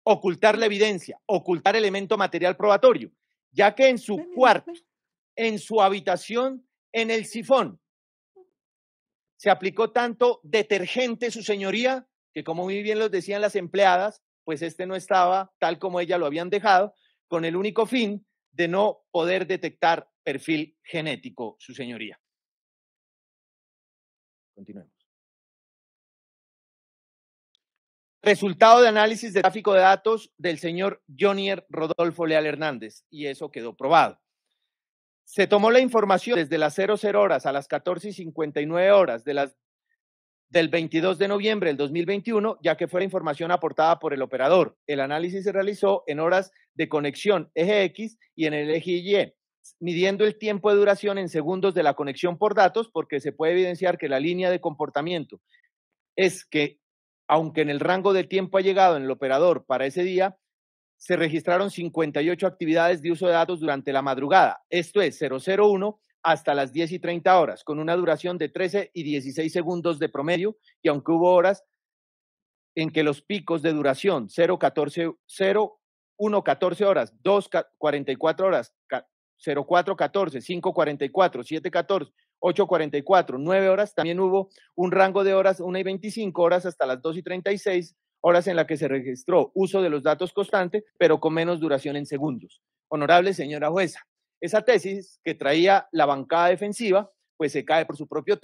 Ocultar la evidencia, ocultar elemento material probatorio, ya que en su cuarto, en su habitación, en el sifón. Se aplicó tanto detergente, su señoría, que como muy bien lo decían las empleadas, pues este no estaba tal como ella lo habían dejado, con el único fin de no poder detectar perfil genético, su señoría. Continuemos. Resultado de análisis de tráfico de datos del señor Jonier Rodolfo Leal Hernández, y eso quedó probado. Se tomó la información desde las 00 horas a las 14 y 59 horas de las, del 22 de noviembre del 2021, ya que fue información aportada por el operador. El análisis se realizó en horas de conexión eje X y en el eje Y, midiendo el tiempo de duración en segundos de la conexión por datos, porque se puede evidenciar que la línea de comportamiento es que, aunque en el rango de tiempo ha llegado en el operador para ese día, se registraron 58 actividades de uso de datos durante la madrugada, esto es 001 hasta las 10 y 30 horas, con una duración de 13 y 16 segundos de promedio, y aunque hubo horas en que los picos de duración 014, 14, 14 horas, 2, 44 horas, 0, 4, 14, 5, 44, 7, 14, 8, 44, 9 horas, también hubo un rango de horas 1 y 25 horas hasta las 2 y 36 horas en la que se registró uso de los datos constante, pero con menos duración en segundos. Honorable señora jueza, esa tesis que traía la bancada defensiva, pues se cae por su propio,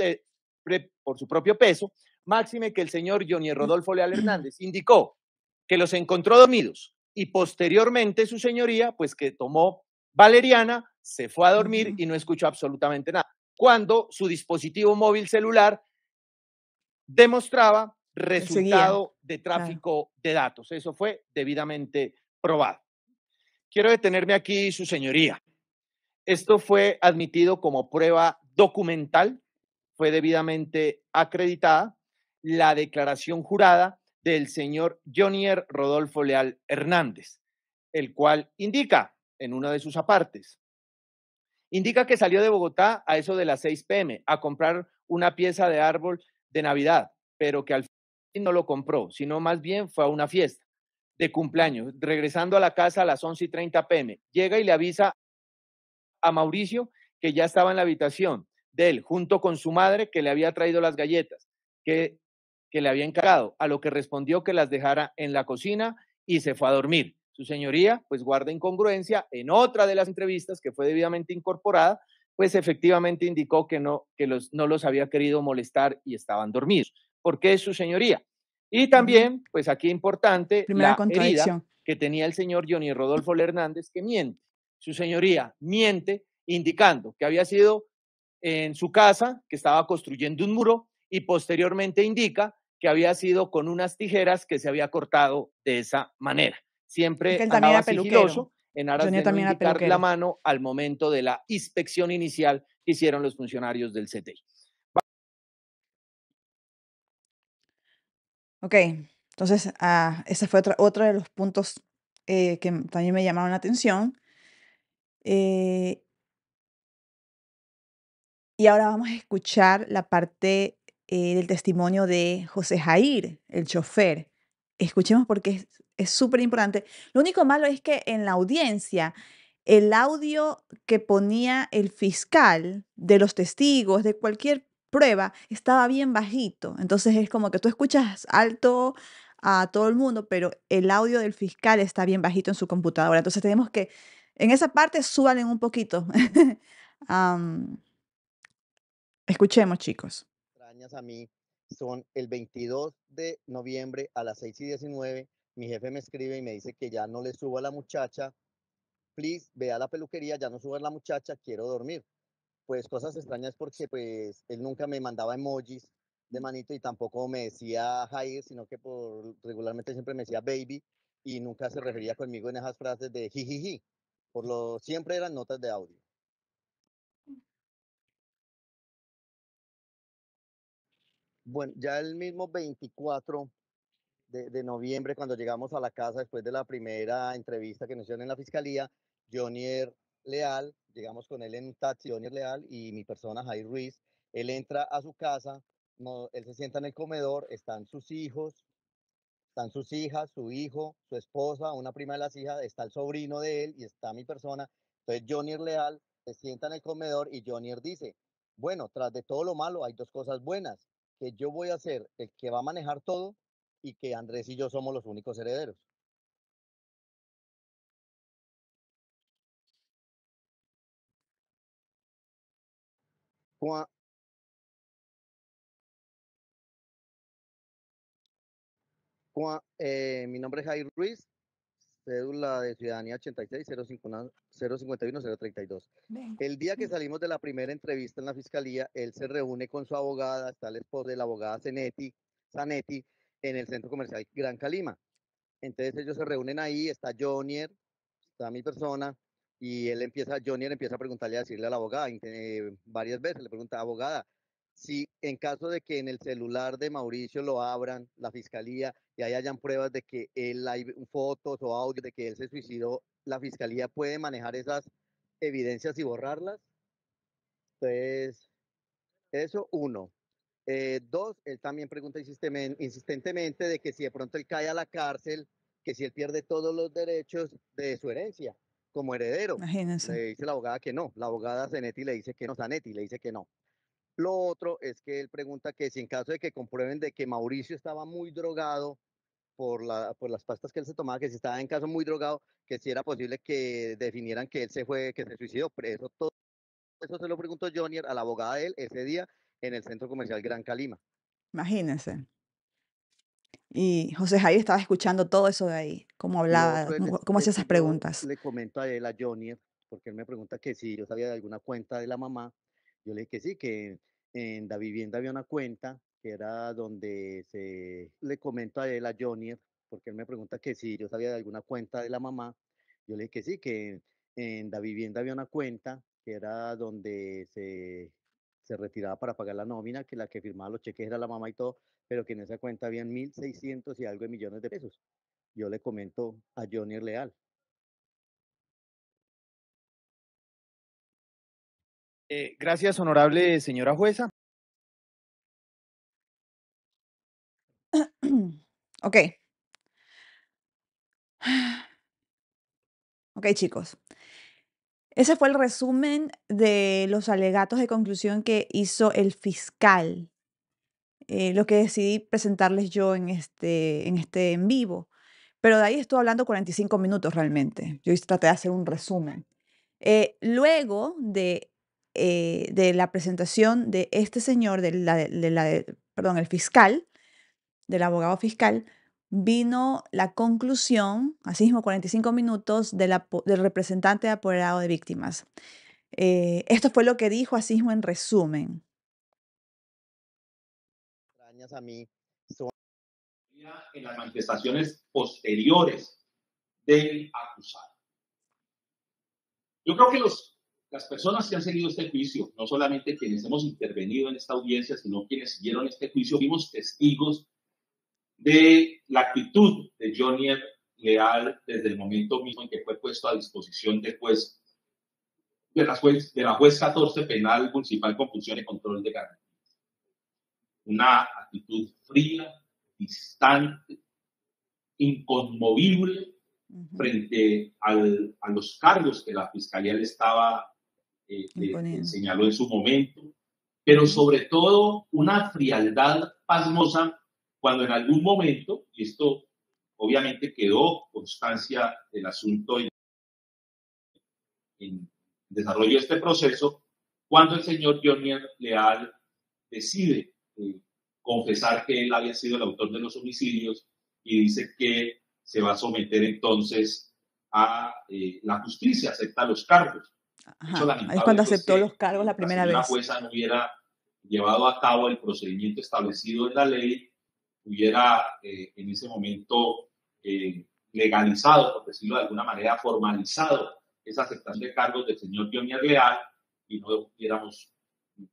por su propio peso, máxime que el señor Johnny Rodolfo Leal Hernández indicó que los encontró dormidos y posteriormente su señoría, pues que tomó valeriana, se fue a dormir y no escuchó absolutamente nada, cuando su dispositivo móvil celular demostraba resultado de tráfico de datos. Eso fue debidamente probado. Quiero detenerme aquí, su señoría. Esto fue admitido como prueba documental, fue debidamente acreditada la declaración jurada del señor Jonier Rodolfo Leal Hernández, el cual indica en una de sus apartes, indica que salió de Bogotá a eso de las 6 pm a comprar una pieza de árbol de Navidad, pero que al no lo compró, sino más bien fue a una fiesta de cumpleaños, regresando a la casa a las 11 y 30 pm. Llega y le avisa a Mauricio que ya estaba en la habitación de él, junto con su madre que le había traído las galletas que, que le había encargado, a lo que respondió que las dejara en la cocina y se fue a dormir. Su señoría, pues guarda incongruencia, en otra de las entrevistas que fue debidamente incorporada, pues efectivamente indicó que no, que no los había querido molestar y estaban dormidos porque es su señoría. Y también, pues aquí importante, la herida que tenía el señor Johnny Rodolfo Hernández, que miente. Su señoría miente, indicando que había sido en su casa, que estaba construyendo un muro, y posteriormente indica que había sido con unas tijeras que se había cortado de esa manera. Siempre él en aras de no la mano al momento de la inspección inicial que hicieron los funcionarios del CTI. Ok, entonces ah, ese fue otro, de los puntos eh, que también me llamaron la atención. Eh y ahora vamos a escuchar la parte eh, del testimonio de José Jair, el chofer. Escuchemos porque es súper importante. Lo único malo es que en la audiencia el audio que ponía el fiscal de los testigos, de cualquier prueba estaba bien bajito. Entonces es como que tú escuchas alto a todo el mundo, pero el audio del fiscal está bien bajito en su computadora. Entonces tenemos que, en esa parte, súbanle un poquito. escuchemos, chicos. a mí. Son el 22 de noviembre a las 6 y 19. Mi jefe me escribe y me dice que ya no le subo a la muchacha. Please, ve a la peluquería, ya no suba a la muchacha, quiero dormir pues cosas extrañas porque pues él nunca me mandaba emojis de manito y tampoco me decía Jair, sino que por regularmente siempre me decía baby y nunca se refería conmigo en esas frases de jijiji. Por lo siempre eran notas de audio. Mm. Bueno, ya el mismo 24 de, noviembre, cuando llegamos a la casa después de la primera entrevista que nos hicieron en la fiscalía, Jonier Leal, llegamos con él en un taxi, Johnny Leal y mi persona, Jair Ruiz. Él entra a su casa, él se sienta en el comedor, están sus hijos, están sus hijas, su hijo, su esposa, una prima de las hijas, está el sobrino de él y está mi persona. Entonces Johnny Leal se sienta en el comedor y Johnny dice, bueno, tras de todo lo malo hay dos cosas buenas, que yo voy a ser el que va a manejar todo y que Andrés y yo somos los únicos herederos. Juan, Juan eh, mi nombre es Jair Ruiz, cédula de ciudadanía 86-051-032. El día que salimos de la primera entrevista en la fiscalía, él se reúne con su abogada, está el esposo de la abogada Zanetti, Zanetti en el centro comercial Gran Calima. Entonces ellos se reúnen ahí, está Jonier, está mi persona, y él empieza, Johnny empieza a preguntarle a decirle a la abogada eh, varias veces, le pregunta, abogada, si en caso de que en el celular de Mauricio lo abran la fiscalía y ahí hayan pruebas de que él hay fotos o audio de que él se suicidó, la fiscalía puede manejar esas evidencias y borrarlas. Entonces, eso uno. Eh, dos, él también pregunta insistentemente de que si de pronto él cae a la cárcel, que si él pierde todos los derechos de su herencia como heredero. Imagínense. Le dice la abogada que no. La abogada Zanetti le dice que no. Zanetti le dice que no. Lo otro es que él pregunta que si en caso de que comprueben de que Mauricio estaba muy drogado por, la, por las pastas que él se tomaba, que si estaba en caso muy drogado, que si era posible que definieran que él se fue, que se suicidó. Pero eso, todo, eso se lo preguntó Johnny a la abogada de él ese día en el centro comercial Gran Calima. Imagínense. Y José Jair estaba escuchando todo eso de ahí, cómo hablaba, pues, cómo, hacía esas preguntas. Le comento a él, a Johnny, porque él me pregunta que si yo sabía de alguna cuenta de la mamá. Yo le dije que sí, que en la vivienda había una cuenta que era donde se le comento a él, a Johnny, porque él me pregunta que si yo sabía de alguna cuenta de la mamá. Yo le dije que sí, que en la vivienda había una cuenta que era donde se retiraba para pagar la nómina, que la que firmaba los cheques era la mamá y todo pero que en esa cuenta habían 1.600 y algo de millones de pesos. Yo le comento a Johnny Leal. Eh, gracias, honorable señora jueza. Ok. Ok, chicos. Ese fue el resumen de los alegatos de conclusión que hizo el fiscal eh, lo que decidí presentarles yo en este, en este en vivo. Pero de ahí estuve hablando 45 minutos realmente. Yo traté de hacer un resumen. Eh, luego de, eh, de la presentación de este señor, de la, perdón, el fiscal, del abogado fiscal, vino la conclusión, así mismo 45 minutos, del representante apoderado de víctimas. esto fue lo que dijo así en resumen a mí son... En las manifestaciones posteriores del acusado. Yo creo que los, las personas que han seguido este juicio, no solamente quienes hemos intervenido en esta audiencia, sino quienes siguieron este juicio, vimos testigos de la actitud de Johnny Leal desde el momento mismo en que fue puesto a disposición de la juez, de la juez 14 penal municipal con función de control de carne una actitud fría, distante, inconmovible frente a los cargos que la Fiscalía le estaba eh, eh, señaló en su momento, pero sobre todo una frialdad pasmosa cuando en algún momento, y esto obviamente quedó constancia del asunto en, en desarrollo de este proceso, cuando el señor Jonier Leal decide eh, confesar que él había sido el autor de los homicidios y dice que se va a someter entonces a eh, la justicia, acepta los cargos. es cuando aceptó los cargos la primera vez vez. La jueza no hubiera llevado a cabo el procedimiento establecido en la ley, hubiera eh, en ese momento legalizado, por decirlo de alguna manera, formalizado esa aceptación de cargos del señor Pionier Leal y no hubiéramos,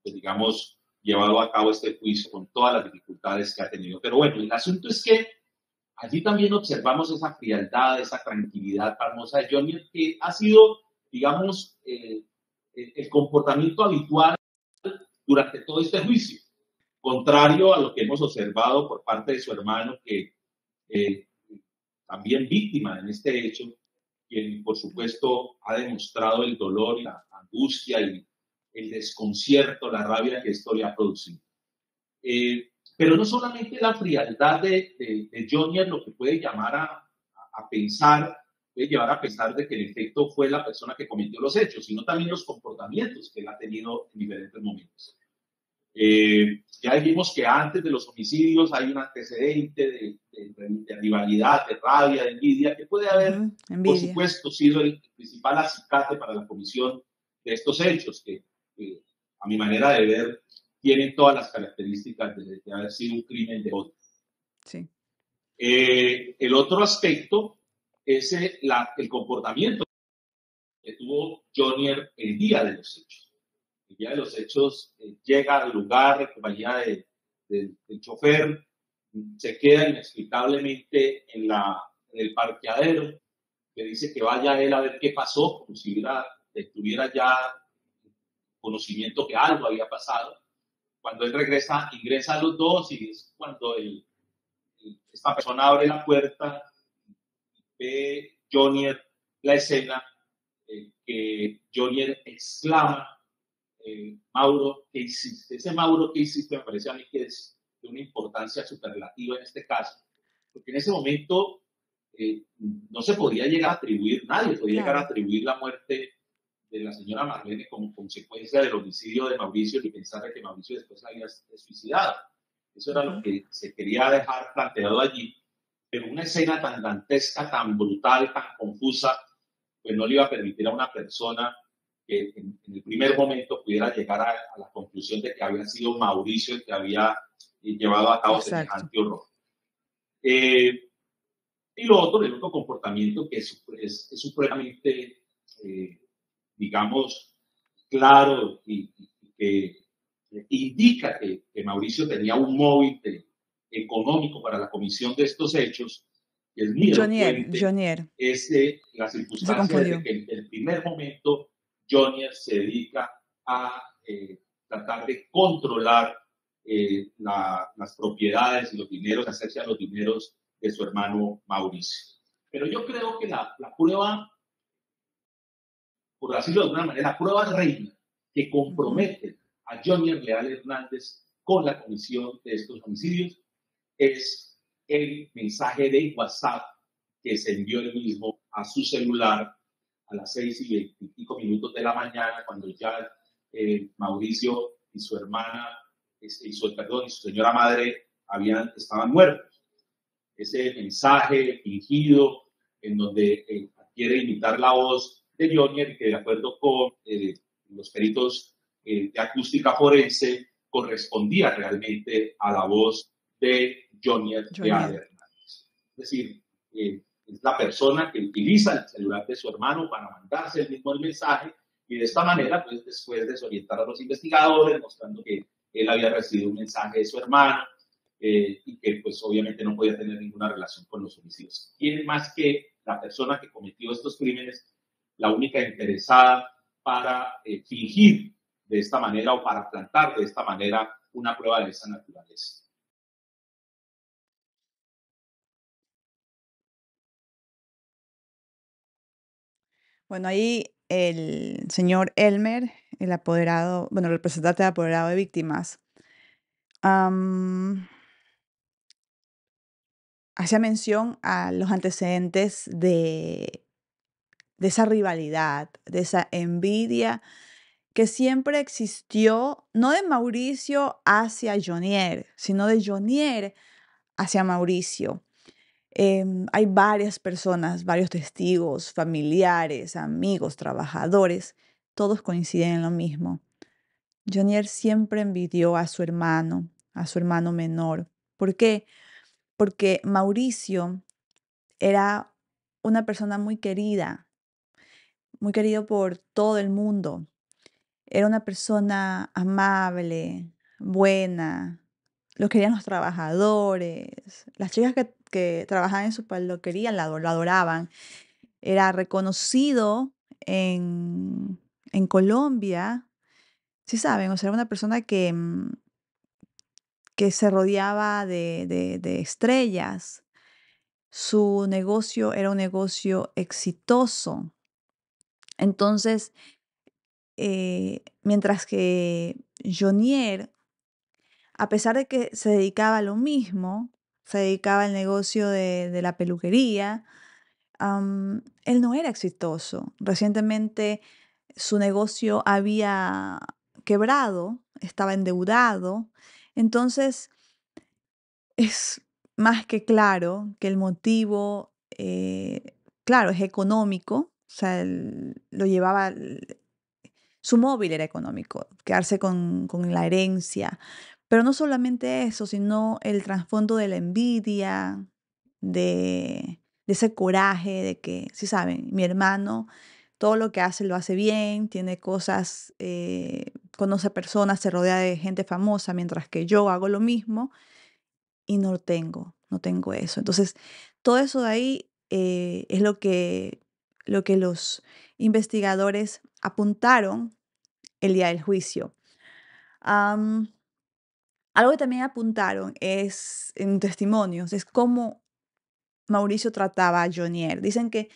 pues, digamos, llevado a cabo este juicio con todas las dificultades que ha tenido. Pero bueno, el asunto es que allí también observamos esa frialdad, esa tranquilidad hermosa de Johnny, que ha sido, digamos, eh, eh, el comportamiento habitual durante todo este juicio, contrario a lo que hemos observado por parte de su hermano, que eh, también víctima en este hecho, quien por supuesto ha demostrado el dolor y la angustia y el desconcierto, la rabia que esto le ha producido. Eh, pero no solamente la frialdad de, de, Johnny es lo que puede llamar a, a, pensar, puede llevar a pensar de que en efecto fue la persona que cometió los hechos, sino también los comportamientos que él ha tenido en diferentes momentos. Eh, ya vimos que antes de los homicidios hay un antecedente de, rivalidad, de rabia, de envidia, que puede haber, por supuesto, sido el principal acicate para la comisión de estos hechos, que a mi manera de ver, tienen todas las características de, haber sido un crimen de odio. Eh, el otro aspecto es el, comportamiento que tuvo Jonier el día de los hechos. El día de los hechos eh, llega al lugar, compañía del chofer, se queda inexplicablemente en, la, el parqueadero, que dice que vaya él a ver qué pasó, como si estuviera ya conocimiento que algo había pasado. Cuando él regresa, ingresa a los dos y es cuando esta persona abre la puerta, ve Johnny la escena, eh, que Johnny exclama, eh, Mauro, ¿qué hiciste? Ese Mauro, que hiciste? Me parece a mí que es de una importancia superlativa en este caso, porque en ese momento eh, no se podía llegar a atribuir, nadie podía llegar a atribuir la muerte de la señora Marlene como consecuencia del homicidio de Mauricio y pensar que Mauricio después había suicidado. Eso era lo que se quería dejar planteado allí. Pero una escena tan dantesca, tan brutal, tan confusa, pues no le iba a permitir a una persona que en, el primer momento pudiera llegar a, a, la conclusión de que había sido Mauricio el que había eh, llevado a cabo ese antihorror. horror. Eh, y lo otro, el otro comportamiento que es, supremamente eh, digamos, claro y, que indica que, Mauricio tenía un móvil económico para la comisión de estos hechos, el mío es la circunstancia de que en el primer momento Jonier se dedica a eh, tratar de controlar eh, las propiedades y los dineros, hacerse a los dineros de su hermano Mauricio. Pero yo creo que la prueba por decirlo de alguna manera, prueba reina que compromete a Johnny Real Hernández con la comisión de estos homicidios es el mensaje de WhatsApp que se envió él mismo a su celular a las seis y veinticinco minutos de la mañana, cuando ya eh, Mauricio y su hermana, este, y su, perdón, y su señora madre habían, estaban muertos. Ese mensaje fingido en donde eh, quiere imitar la voz de Jonier, que de acuerdo con eh, los peritos eh, de acústica forense, correspondía realmente a la voz de Johnny Es decir, eh, es la persona que utiliza el celular de su hermano para mandarse el mismo mensaje y de esta manera, pues después desorientar a los investigadores, mostrando que él había recibido un mensaje de su hermano y que pues obviamente no podía tener ninguna relación con los homicidios. ¿Quién más que la persona que cometió estos crímenes la única interesada para eh, fingir de esta manera o para plantar de esta manera una prueba de esa naturaleza. Bueno, ahí el señor Elmer, el apoderado, bueno, el representante apoderado de víctimas, hacía mención a los antecedentes de de esa rivalidad, de esa envidia que siempre existió, no de Mauricio hacia Jonier, sino de Jonier hacia Mauricio. Em, hay varias personas, varios testigos, familiares, amigos, trabajadores, todos coinciden en lo mismo. Jonier siempre envidió a su hermano, a su hermano menor. ¿Por qué? Porque Mauricio era una persona muy querida muy querido por todo el mundo. Era una persona amable, buena. Lo querían los trabajadores. Las chicas que, trabajaban en su peluquería lo, lo adoraban. Era reconocido en, en Colombia. si saben, o sea, era una persona que, mm, que se rodeaba de, de estrellas. Su negocio era un negocio exitoso. Entonces, eh, mientras que Jonier, a pesar de que se dedicaba a lo mismo, se dedicaba al negocio de, la peluquería, él no era exitoso. Recientemente su negocio había quebrado, estaba endeudado. Entonces, es más que claro que el motivo, eh, claro, es económico, o sea, lo llevaba, su móvil era económico, quedarse con, con la herencia. Pero no solamente eso, sino el trasfondo de la envidia, de, ese coraje, de que, si saben, mi hermano todo lo que hace lo hace bien, tiene cosas, eh, conoce personas, se rodea de gente famosa, mientras que yo hago lo mismo y no lo tengo, no tengo eso. Entonces, todo eso de ahí eh, es lo que lo que los investigadores apuntaron el día del juicio. algo que también apuntaron es en testimonios, es cómo Mauricio trataba a Jonier. Dicen que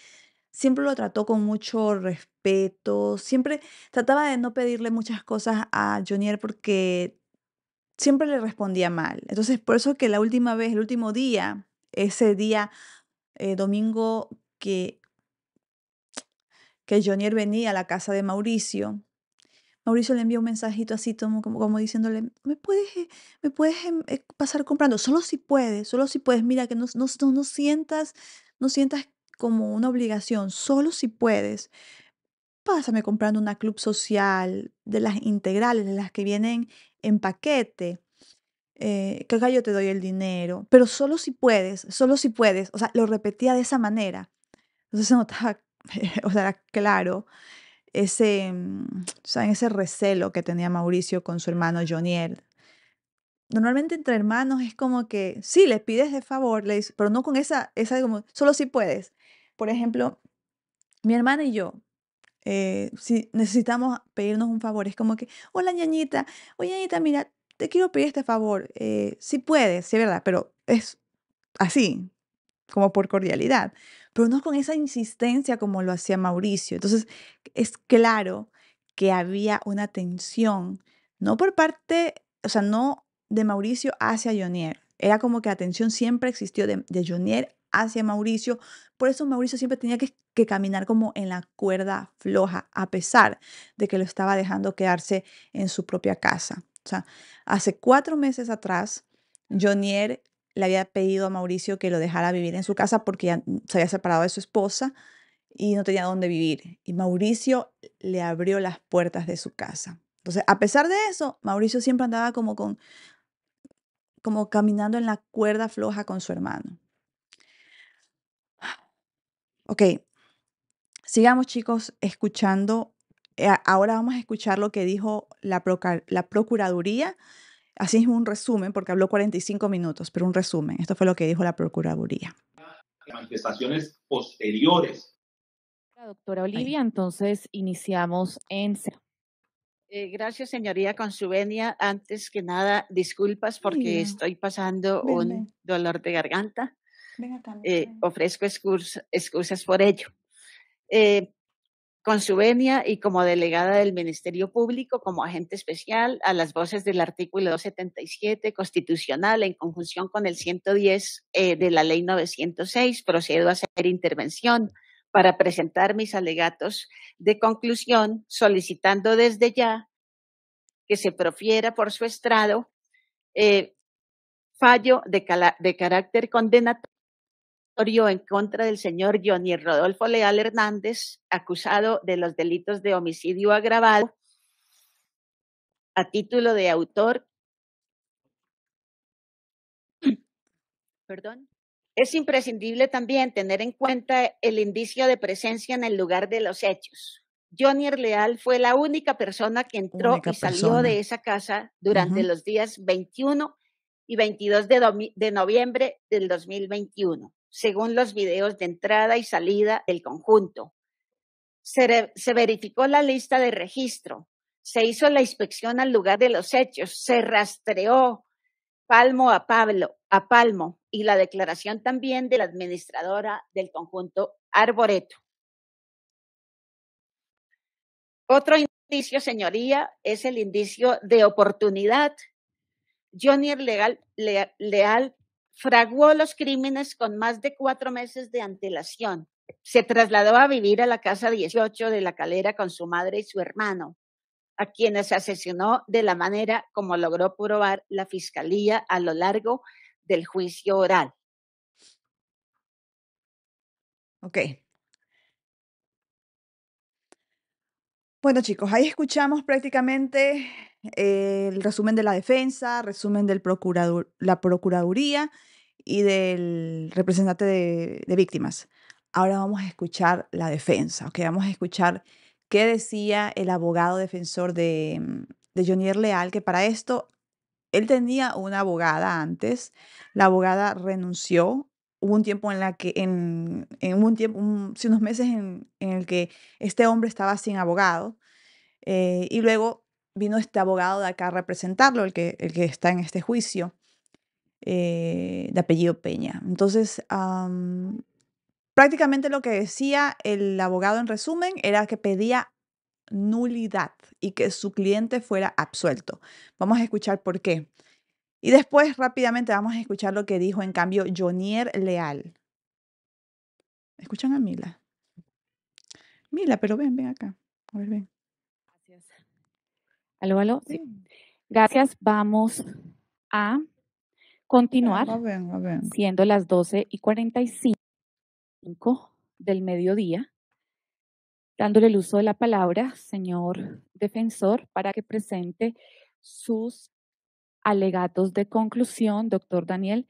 siempre lo trató con mucho respeto, siempre trataba de no pedirle muchas cosas a Jonier porque siempre le respondía mal. Entonces, por eso que la última vez, el último día, ese día, eh, domingo que que Jonier venía a la casa de Mauricio, Mauricio le envió un mensajito así como, como diciéndole, ¿me puedes, eh, me puedes em, eh, pasar comprando? Solo si puedes, solo si puedes. Mira, que no, no, no, sientas, no sientas como una obligación, solo si puedes. Pásame comprando una club social de las integrales, de las que vienen en paquete. Eh, que acá yo te doy el dinero, pero solo si puedes, solo si puedes. O sea, lo repetía de esa manera. Entonces se notaba o sea, claro ese, mm, ese recelo que tenía Mauricio con su hermano Joniel. Normalmente entre hermanos es como que, sí, les pides de favor, le pero no con esa, esa como, solo si puedes. Por ejemplo, mi hermana y yo, eh, si necesitamos pedirnos un favor, es como que, hola ñañita, oye ñañita, mira, te quiero pedir este favor, eh, si puedes, sí, verdad, pero es así, como por cordialidad pero no con esa insistencia como lo hacía Mauricio. Entonces, es claro que había una tensión, no por parte, o sea, no de Mauricio hacia Jonier. Era como que la tensión siempre existió de, Jonier hacia Mauricio. Por eso Mauricio siempre tenía que, que, caminar como en la cuerda floja, a pesar de que lo estaba dejando quedarse en su propia casa. O sea, hace cuatro meses atrás, Jonier le había pedido a Mauricio que lo dejara vivir en su casa porque ya se había separado de su esposa y no tenía dónde vivir. Y Mauricio le abrió las puertas de su casa. Entonces, a pesar de eso, Mauricio siempre andaba como con como caminando en la cuerda floja con su hermano. Ok, sigamos chicos escuchando. Eh, ahora vamos a escuchar lo que dijo la, la Procuraduría Así es un resumen, porque habló 45 minutos, pero un resumen. Esto fue lo que dijo la Procuraduría. manifestaciones posteriores. La doctora Olivia, entonces iniciamos en eh, gracias, señoría, con su venia. Antes que nada, disculpas porque estoy pasando un dolor de garganta. Eh, ofrezco excusas, excusas por ello. Eh, con su venia y como delegada del Ministerio Público, como agente especial, a las voces del artículo 277 constitucional en conjunción con el 110 eh, de la ley 906, procedo a hacer intervención para presentar mis alegatos de conclusión, solicitando desde ya que se profiera por su estrado eh, fallo de carácter condenatorio en contra del señor Johnny Rodolfo Leal Hernández, acusado de los delitos de homicidio agravado a título de autor. Perdón. Es imprescindible también tener en cuenta el indicio de presencia en el lugar de los hechos. Johnny Leal fue la única persona que entró y salió de esa casa durante los días 21 y 22 de, de noviembre del 2021 según los videos de entrada y salida del conjunto. Se, verificó la lista de registro, se hizo la inspección al lugar de los hechos, se rastreó palmo a, Pablo, a palmo y la declaración también de la administradora del conjunto Arboreto. Otro indicio, señoría, es el indicio de oportunidad. Johnny legal, Leal fraguó los crímenes con más de cuatro meses de antelación. Se trasladó a vivir a la casa 18 de la calera con su madre y su hermano, a quienes asesinó de la manera como logró probar la fiscalía a lo largo del juicio oral. Ok. Bueno chicos, ahí escuchamos prácticamente el resumen de la defensa, resumen del procurador, la Procuraduría y del representante de, víctimas. Ahora vamos a escuchar la defensa, ¿ok? Vamos a escuchar qué decía el abogado defensor de, mm, de Jonier Leal, que para esto él tenía una abogada antes, la abogada renunció, hubo un tiempo en la que, en, un tiempo, unos meses en, el que este hombre estaba sin abogado, eh, y luego vino este abogado de acá a representarlo, el que, el que está en este juicio, eh, de apellido Peña. Entonces, prácticamente lo que decía el abogado en resumen era que pedía nulidad y que su cliente fuera absuelto. Vamos a escuchar por qué. Y después rápidamente vamos a escuchar lo que dijo en cambio Jonier Leal. ¿Escuchan a Mila? Mila, pero ven, ven acá. A ver, ven. Gracias. Vamos a continuar siendo las 12 y 45 del mediodía, dándole el uso de la palabra, señor defensor, para que presente sus alegatos de conclusión. Doctor Daniel,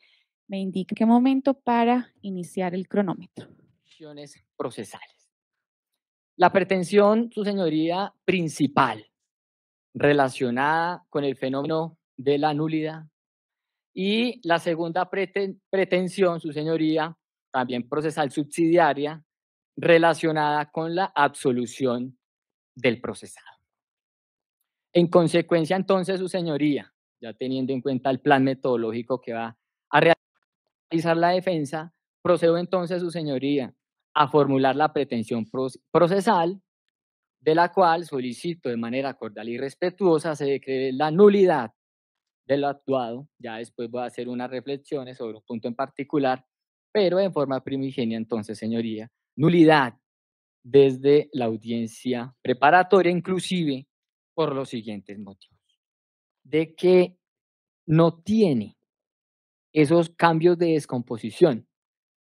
me indica qué momento para iniciar el cronómetro. Procesales. La pretensión, su señoría, principal relacionada con el fenómeno de la nulidad. Y la segunda pretensión, su señoría, también procesal subsidiaria, relacionada con la absolución del procesado. En consecuencia, entonces, su señoría, ya teniendo en cuenta el plan metodológico que va a realizar la defensa, procedo entonces, su señoría, a formular la pretensión procesal de la cual solicito de manera cordial y respetuosa se decree la nulidad de lo actuado. Ya después voy a hacer unas reflexiones sobre un punto en particular, pero en forma primigenia entonces, señoría, nulidad desde la audiencia preparatoria, inclusive por los siguientes motivos. De que no tiene esos cambios de descomposición.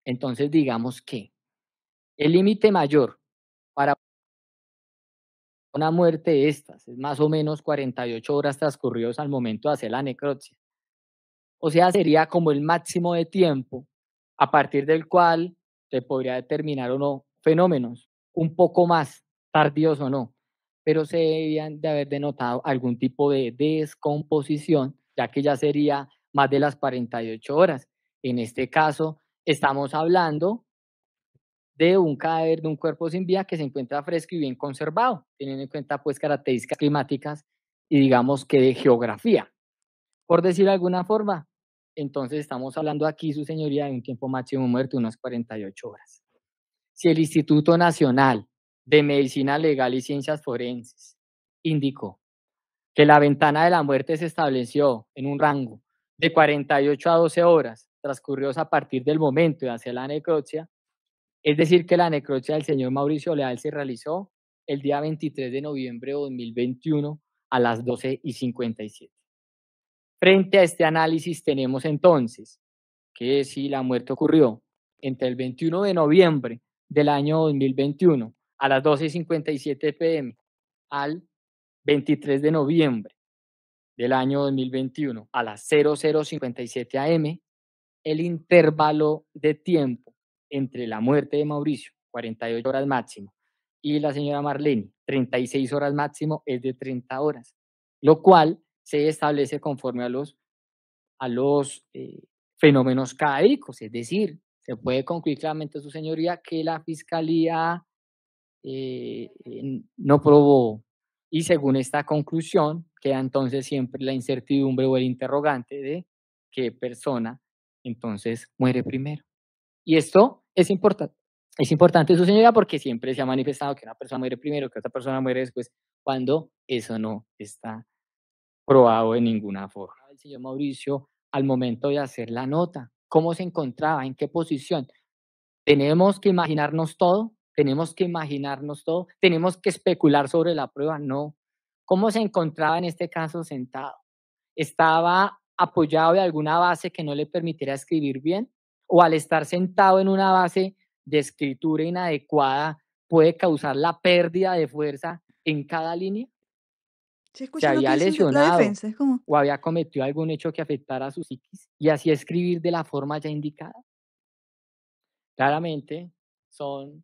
Entonces, digamos que el límite mayor una muerte de estas, es más o menos 48 horas transcurridos al momento de hacer la necropsia. O sea, sería como el máximo de tiempo a partir del cual se podría determinar o no fenómenos, un poco más tardíos o no, pero se debían de haber denotado algún tipo de descomposición, ya que ya sería más de las 48 horas. En este caso, estamos hablando de un cadáver de un cuerpo sin vida que se encuentra fresco y bien conservado, teniendo en cuenta pues características climáticas y digamos que de geografía. Por decir de alguna forma, entonces estamos hablando aquí, su señoría, de un tiempo máximo muerto, unas 48 horas. Si el Instituto Nacional de Medicina Legal y Ciencias Forenses indicó que la ventana de la muerte se estableció en un rango de 48 a 12 horas transcurridos a partir del momento de hacer la necropsia, es decir, que la necropsia del señor Mauricio Leal se realizó el día 23 de noviembre de 2021 a las 12 y 57. Frente a este análisis tenemos entonces que si la muerte ocurrió entre el 21 de noviembre del año 2021 a las 12 y 57 pm al 23 de noviembre del año 2021 a las 0057 am, el intervalo de tiempo entre la muerte de Mauricio, 48 horas máximo, y la señora Marlene, 36 horas máximo, es de 30 horas, lo cual se establece conforme a los, a los eh, fenómenos caídicos, es decir, se puede concluir claramente, su señoría, que la fiscalía eh, no probó. Y según esta conclusión, queda entonces siempre la incertidumbre o el interrogante de qué persona entonces muere primero. Y esto es importante. Es importante su señoría porque siempre se ha manifestado que una persona muere primero, que otra persona muere después, cuando eso no está probado de ninguna forma. El señor Mauricio, al momento de hacer la nota, ¿cómo se encontraba? ¿En qué posición? Tenemos que imaginarnos todo, tenemos que imaginarnos todo, tenemos que especular sobre la prueba, no. ¿Cómo se encontraba en este caso sentado? ¿Estaba apoyado de alguna base que no le permitiera escribir bien? o al estar sentado en una base de escritura inadecuada puede causar la pérdida de fuerza en cada línea? Se, había lesionado o había cometido algún hecho que afectara a su psiquis y así escribir de la forma ya indicada. Claramente son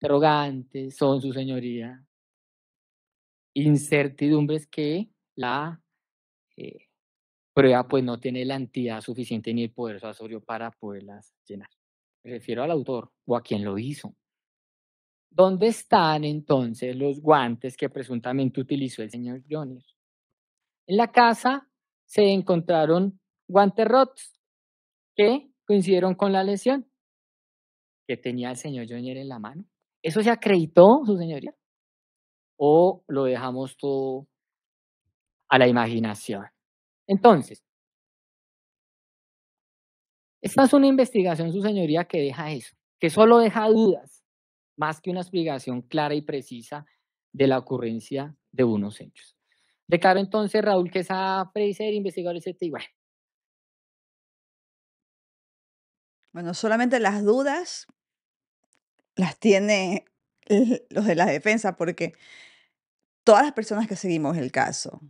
interrogantes, son su señoría, incertidumbres que la eh, pero pues no tiene la entidad suficiente ni el poder asorio para poderlas llenar. Me refiero al autor o a quien lo hizo. ¿Dónde están entonces los guantes que presuntamente utilizó el señor Jones? En la casa se encontraron guantes rotos que coincidieron con la lesión que tenía el señor Jones en la mano. ¿Eso se acreditó, su señoría? ¿O lo dejamos todo a la imaginación? Entonces, esta es una investigación, su señoría, que deja eso, que solo deja dudas, más que una explicación clara y precisa de la ocurrencia de unos hechos. Declaro entonces, Raúl, que esa predice investigador es este igual. Bueno, solamente las dudas las tiene los de la defensa, porque todas las personas que seguimos el caso,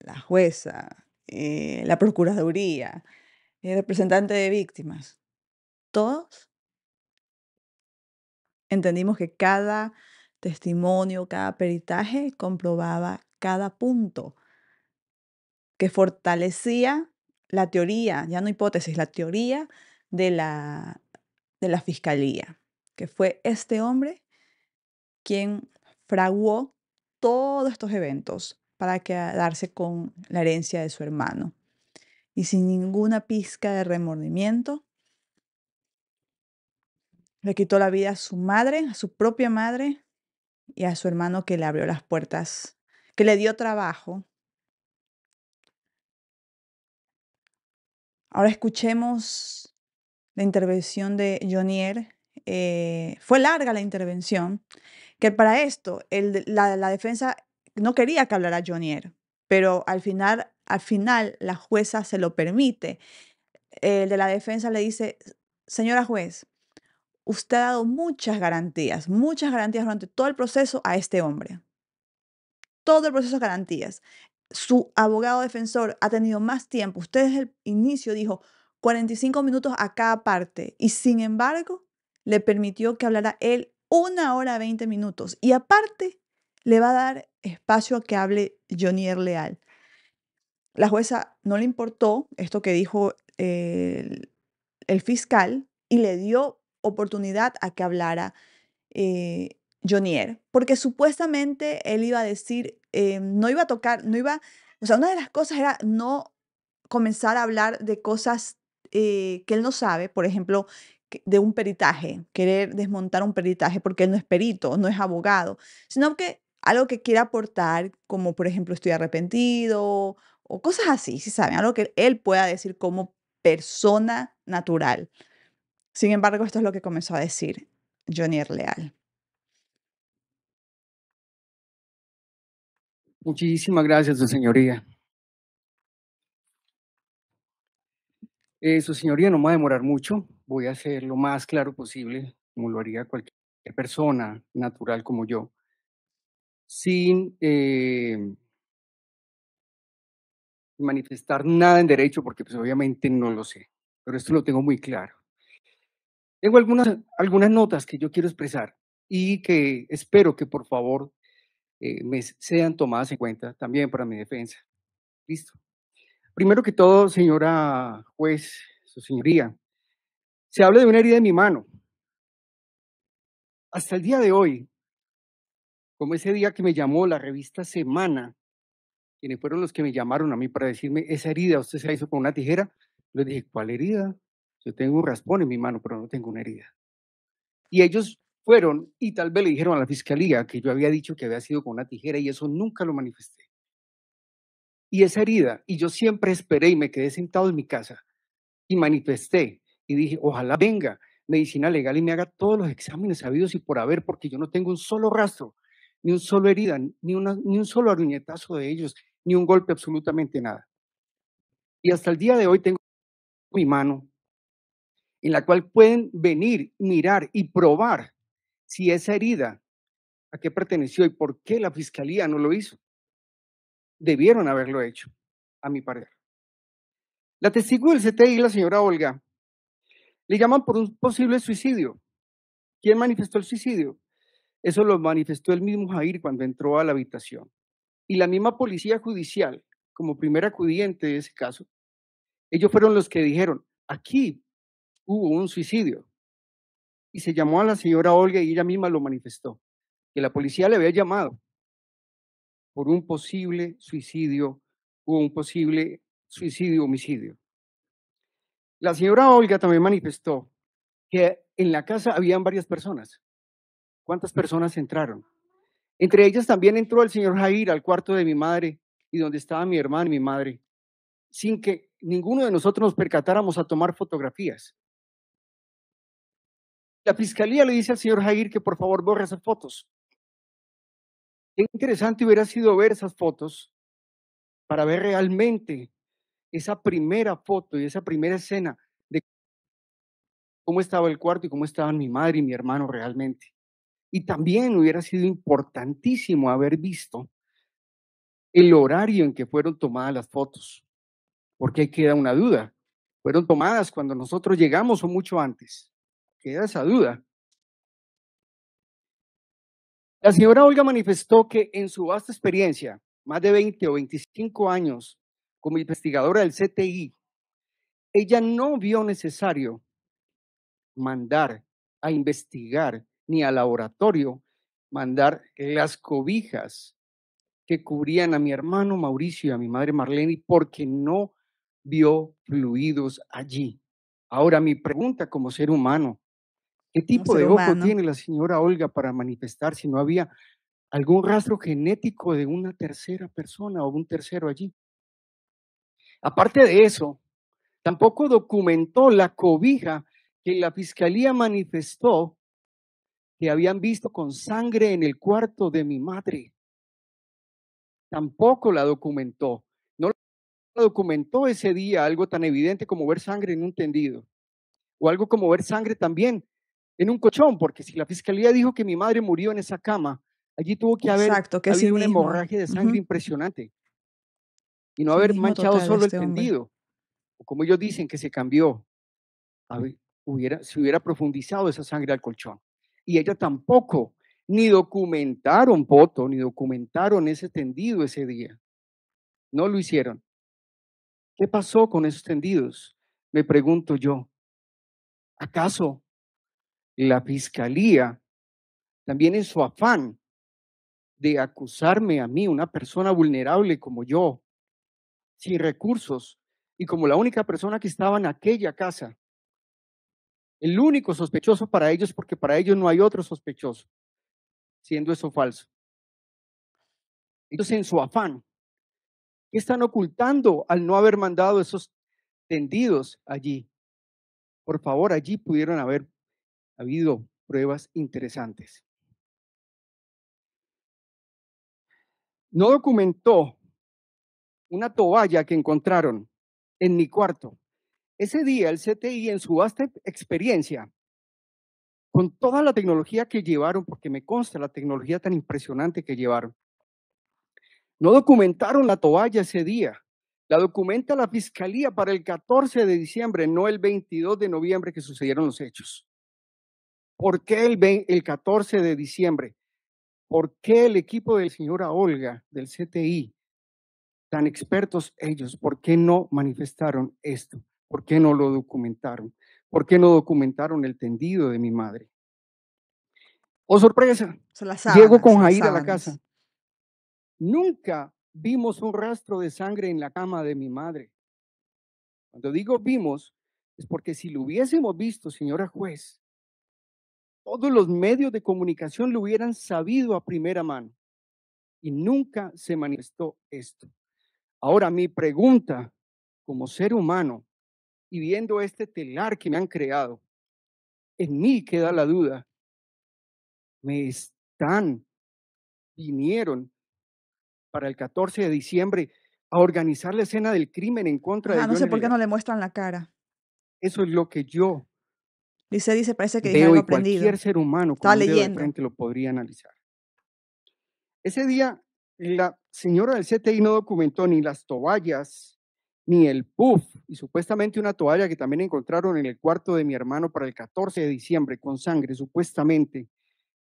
la jueza, eh, la Procuraduría, el eh, representante de víctimas, todos entendimos que cada testimonio, cada peritaje comprobaba cada punto que fortalecía la teoría, ya no hipótesis, la teoría de la, de la fiscalía, que fue este hombre quien fraguó todos estos eventos, para quedarse con la herencia de su hermano. Y sin ninguna pizca de remordimiento, le quitó la vida a su madre, a su propia madre y a su hermano que le abrió las puertas, que le dio trabajo. Ahora escuchemos la intervención de Jonier. Eh, fue larga la intervención, que para esto la defensa no quería que hablara Jonier, pero al final, al final la jueza se lo permite. El de la defensa le dice, señora juez, usted ha dado muchas garantías, muchas garantías durante todo el proceso a este hombre. Todo el proceso garantías. Su abogado defensor ha tenido más tiempo. Usted desde el inicio dijo 45 minutos a cada parte y sin embargo le permitió que hablara él una hora 20 minutos. Y aparte, le va a dar espacio a que hable Jonier Leal. La jueza no le importó esto que dijo eh, el, fiscal y le dio oportunidad a que hablara eh, Jonier, porque supuestamente él iba a decir, eh, no iba a tocar, no iba, o sea, una de las cosas era no comenzar a hablar de cosas eh, que él no sabe, por ejemplo, de un peritaje, querer desmontar un peritaje porque él no es perito, no es abogado, sino que algo que quiera aportar, como por ejemplo estoy arrepentido o cosas así, si saben, algo que él pueda decir como persona natural. Sin embargo, esto es lo que comenzó a decir Johnny Erleal. Muchísimas gracias, su señoría. su señoría no me va a demorar mucho. Voy a ser lo más claro posible, como lo haría cualquier persona natural como yo sin eh, manifestar nada en derecho, porque pues, obviamente no lo sé, pero esto lo tengo muy claro. Tengo algunas, algunas notas que yo quiero expresar y que espero que por favor eh, me sean tomadas en cuenta también para mi defensa. Listo. Primero que todo, señora juez, su señoría, se habla de una herida en mi mano. Hasta el día de hoy, como ese día que me llamó la revista Semana, quienes fueron los que me llamaron a mí para decirme, esa herida usted se la hizo con una tijera, les dije, ¿cuál herida? Yo tengo un raspón en mi mano, pero no tengo una herida. Y ellos fueron y tal vez le dijeron a la fiscalía que yo había dicho que había sido con una tijera y eso nunca lo manifesté. Y esa herida, y yo siempre esperé y me quedé sentado en mi casa y manifesté y dije, ojalá venga medicina legal y me haga todos los exámenes sabidos y por haber, porque yo no tengo un solo rastro ni un solo herida, ni, ni un solo aruñetazo de ellos, ni un golpe, absolutamente nada. Y hasta el día de hoy tengo mi mano en la cual pueden venir, mirar y probar si esa herida a qué perteneció y por qué la fiscalía no lo hizo. Debieron haberlo hecho, a mi parecer. La testigo del CTI, la señora Olga, le llaman por un posible suicidio. ¿Quién manifestó el suicidio? Eso lo manifestó el mismo Jair cuando entró a la habitación. Y la misma policía judicial, como primer acudiente de ese caso, ellos fueron los que dijeron, aquí hubo un suicidio. Y se llamó a la señora Olga y ella misma lo manifestó, que la policía le había llamado por un posible suicidio o un posible suicidio-homicidio. La señora Olga también manifestó que en la casa habían varias personas ¿Cuántas personas entraron? Entre ellas también entró el señor Jair al cuarto de mi madre y donde estaba mi hermano y mi madre, sin que ninguno de nosotros nos percatáramos a tomar fotografías. La fiscalía le dice al señor Jair que por favor borre esas fotos. Qué interesante hubiera sido ver esas fotos para ver realmente esa primera foto y esa primera escena de cómo estaba el cuarto y cómo estaban mi madre y mi hermano realmente. Y también hubiera sido importantísimo haber visto el horario en que fueron tomadas las fotos, porque ahí queda una duda. ¿Fueron tomadas cuando nosotros llegamos o mucho antes? Queda esa duda. La señora Olga manifestó que en su vasta experiencia, más de 20 o 25 años como investigadora del CTI, ella no vio necesario mandar a investigar ni al laboratorio mandar las cobijas que cubrían a mi hermano Mauricio y a mi madre Marlene porque no vio fluidos allí. Ahora mi pregunta como ser humano, ¿qué tipo de ojo tiene la señora Olga para manifestar si no había algún rastro genético de una tercera persona o un tercero allí? Aparte de eso, tampoco documentó la cobija que la fiscalía manifestó que habían visto con sangre en el cuarto de mi madre. Tampoco la documentó. No la documentó ese día algo tan evidente como ver sangre en un tendido. O algo como ver sangre también en un colchón, porque si la fiscalía dijo que mi madre murió en esa cama, allí tuvo que haber Exacto, que hemorragia de sangre impresionante. Y no haber manchado solo el este tendido. O como ellos dicen que se cambió, se hubiera profundizado esa sangre al colchón y ella tampoco, ni documentaron voto, ni documentaron ese tendido ese día. No lo hicieron. ¿Qué pasó con esos tendidos? Me pregunto yo. ¿Acaso la fiscalía, también en su afán de acusarme a mí, una persona vulnerable como yo, sin recursos y como la única persona que estaba en aquella casa, el único sospechoso para ellos porque para ellos no hay otro sospechoso, siendo eso falso. Entonces, en su afán, ¿qué están ocultando al no haber mandado esos tendidos allí? Por favor, allí pudieron haber habido pruebas interesantes. No documentó una toalla que encontraron en mi cuarto. Ese día el CTI en su vasta experiencia, con toda la tecnología que llevaron, porque me consta la tecnología tan impresionante que llevaron, no documentaron la toalla ese día. La documenta la fiscalía para el 14 de diciembre, no el 22 de noviembre que sucedieron los hechos. ¿Por qué el, 14 de diciembre? ¿Por qué el equipo del señor señora Olga del CTI, tan expertos ellos, por qué no manifestaron esto? ¿Por qué no lo documentaron? ¿Por qué no documentaron el tendido de mi madre? ¡Oh, sorpresa! Llego con Jair a la casa. Nunca vimos un rastro de sangre en la cama de mi madre. Cuando digo vimos, es porque si lo hubiésemos visto, señora juez, todos los medios de comunicación lo hubieran sabido a primera mano. Y nunca se manifestó esto. Ahora, mi pregunta como ser humano y viendo este telar que me han creado, en mí queda la duda. Me están, vinieron para el 14 de diciembre a organizar la escena del crimen en contra de... Ah, no sé por qué no le muestran la cara. Eso es lo que yo... Dice, parece que Cualquier ser humano con de frente lo podría analizar. Ese día, la señora del CTI no documentó ni las toallas ni el puff, y supuestamente una toalla que también encontraron en el cuarto de mi hermano para el 14 de diciembre con sangre, supuestamente,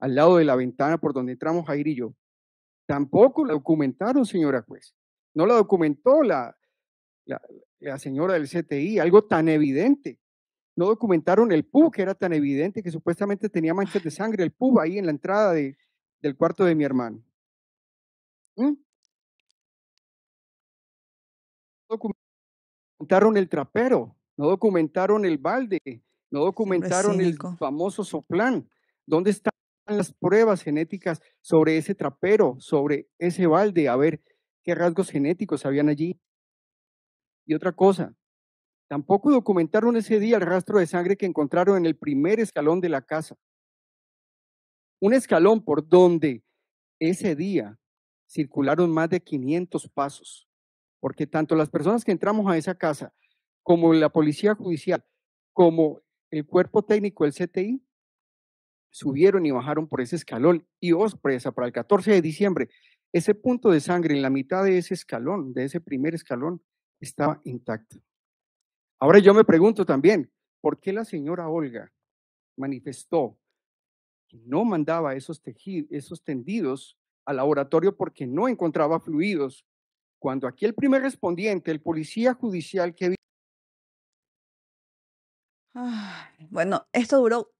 al lado de la ventana por donde entramos Jair y yo. Tampoco la documentaron, señora juez. No la documentó la, la, señora del CTI, algo tan evidente. No documentaron el pub, que era tan evidente que supuestamente tenía manchas de sangre, el pub ahí en la entrada de, del cuarto de mi hermano. ¿Mm? documentaron el trapero, no documentaron el balde, no documentaron el famoso soplán. ¿Dónde están las pruebas genéticas sobre ese trapero, sobre ese balde? A ver qué rasgos genéticos habían allí. Y otra cosa, tampoco documentaron ese día el rastro de sangre que encontraron en el primer escalón de la casa. Un escalón por donde ese día circularon más de 500 pasos porque tanto las personas que entramos a esa casa, como la policía judicial, como el cuerpo técnico del CTI, subieron y bajaron por ese escalón y os oh, presa para el 14 de diciembre. Ese punto de sangre en la mitad de ese escalón, de ese primer escalón, estaba intacto. Ahora yo me pregunto también, ¿por qué la señora Olga manifestó que no mandaba esos, tejidos, esos tendidos al laboratorio porque no encontraba fluidos cuando aquí el primer respondiente, el policía judicial que... bueno, esto duró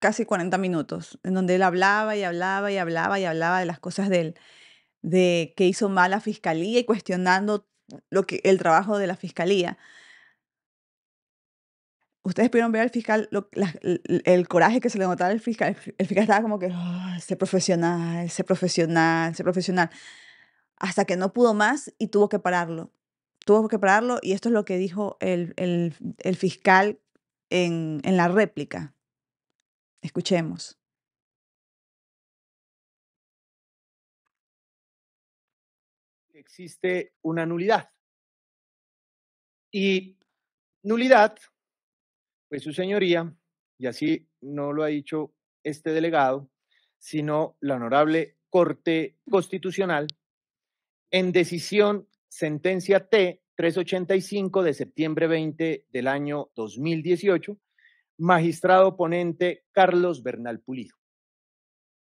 casi 40 minutos, en donde él hablaba y hablaba y hablaba y hablaba de las cosas de, él, de que hizo mal la fiscalía y cuestionando lo que, el trabajo de la fiscalía. Ustedes pudieron ver al fiscal el, coraje que se le notaba al fiscal. El fiscal estaba como que, sé profesional, ese profesional, ese profesional hasta que no pudo más y tuvo que pararlo. Tuvo que pararlo y esto es lo que dijo el, fiscal en, en la réplica. Escuchemos. Existe una nulidad. Y nulidad, pues su señoría, y así no lo ha dicho este delegado, sino la honorable Corte mm. Constitucional, en decisión sentencia T 385 de septiembre 20 del año 2018, magistrado ponente Carlos Bernal Pulido.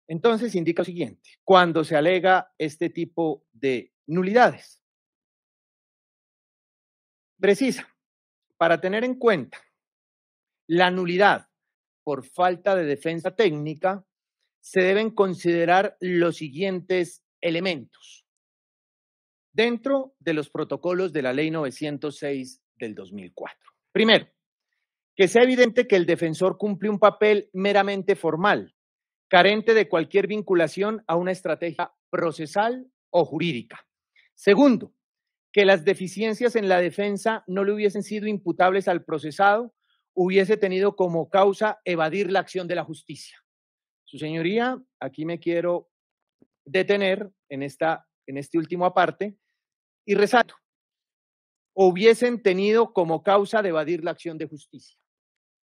Entonces indica lo siguiente, cuando se alega este tipo de nulidades. Precisa, para tener en cuenta la nulidad por falta de defensa técnica, se deben considerar los siguientes elementos dentro de los protocolos de la Ley 906 del 2004. Primero, que sea evidente que el defensor cumple un papel meramente formal, carente de cualquier vinculación a una estrategia procesal o jurídica. Segundo, que las deficiencias en la defensa no le hubiesen sido imputables al procesado, hubiese tenido como causa evadir la acción de la justicia. Su señoría, aquí me quiero detener en esta en este último aparte, y resalto, hubiesen tenido como causa de evadir la acción de justicia.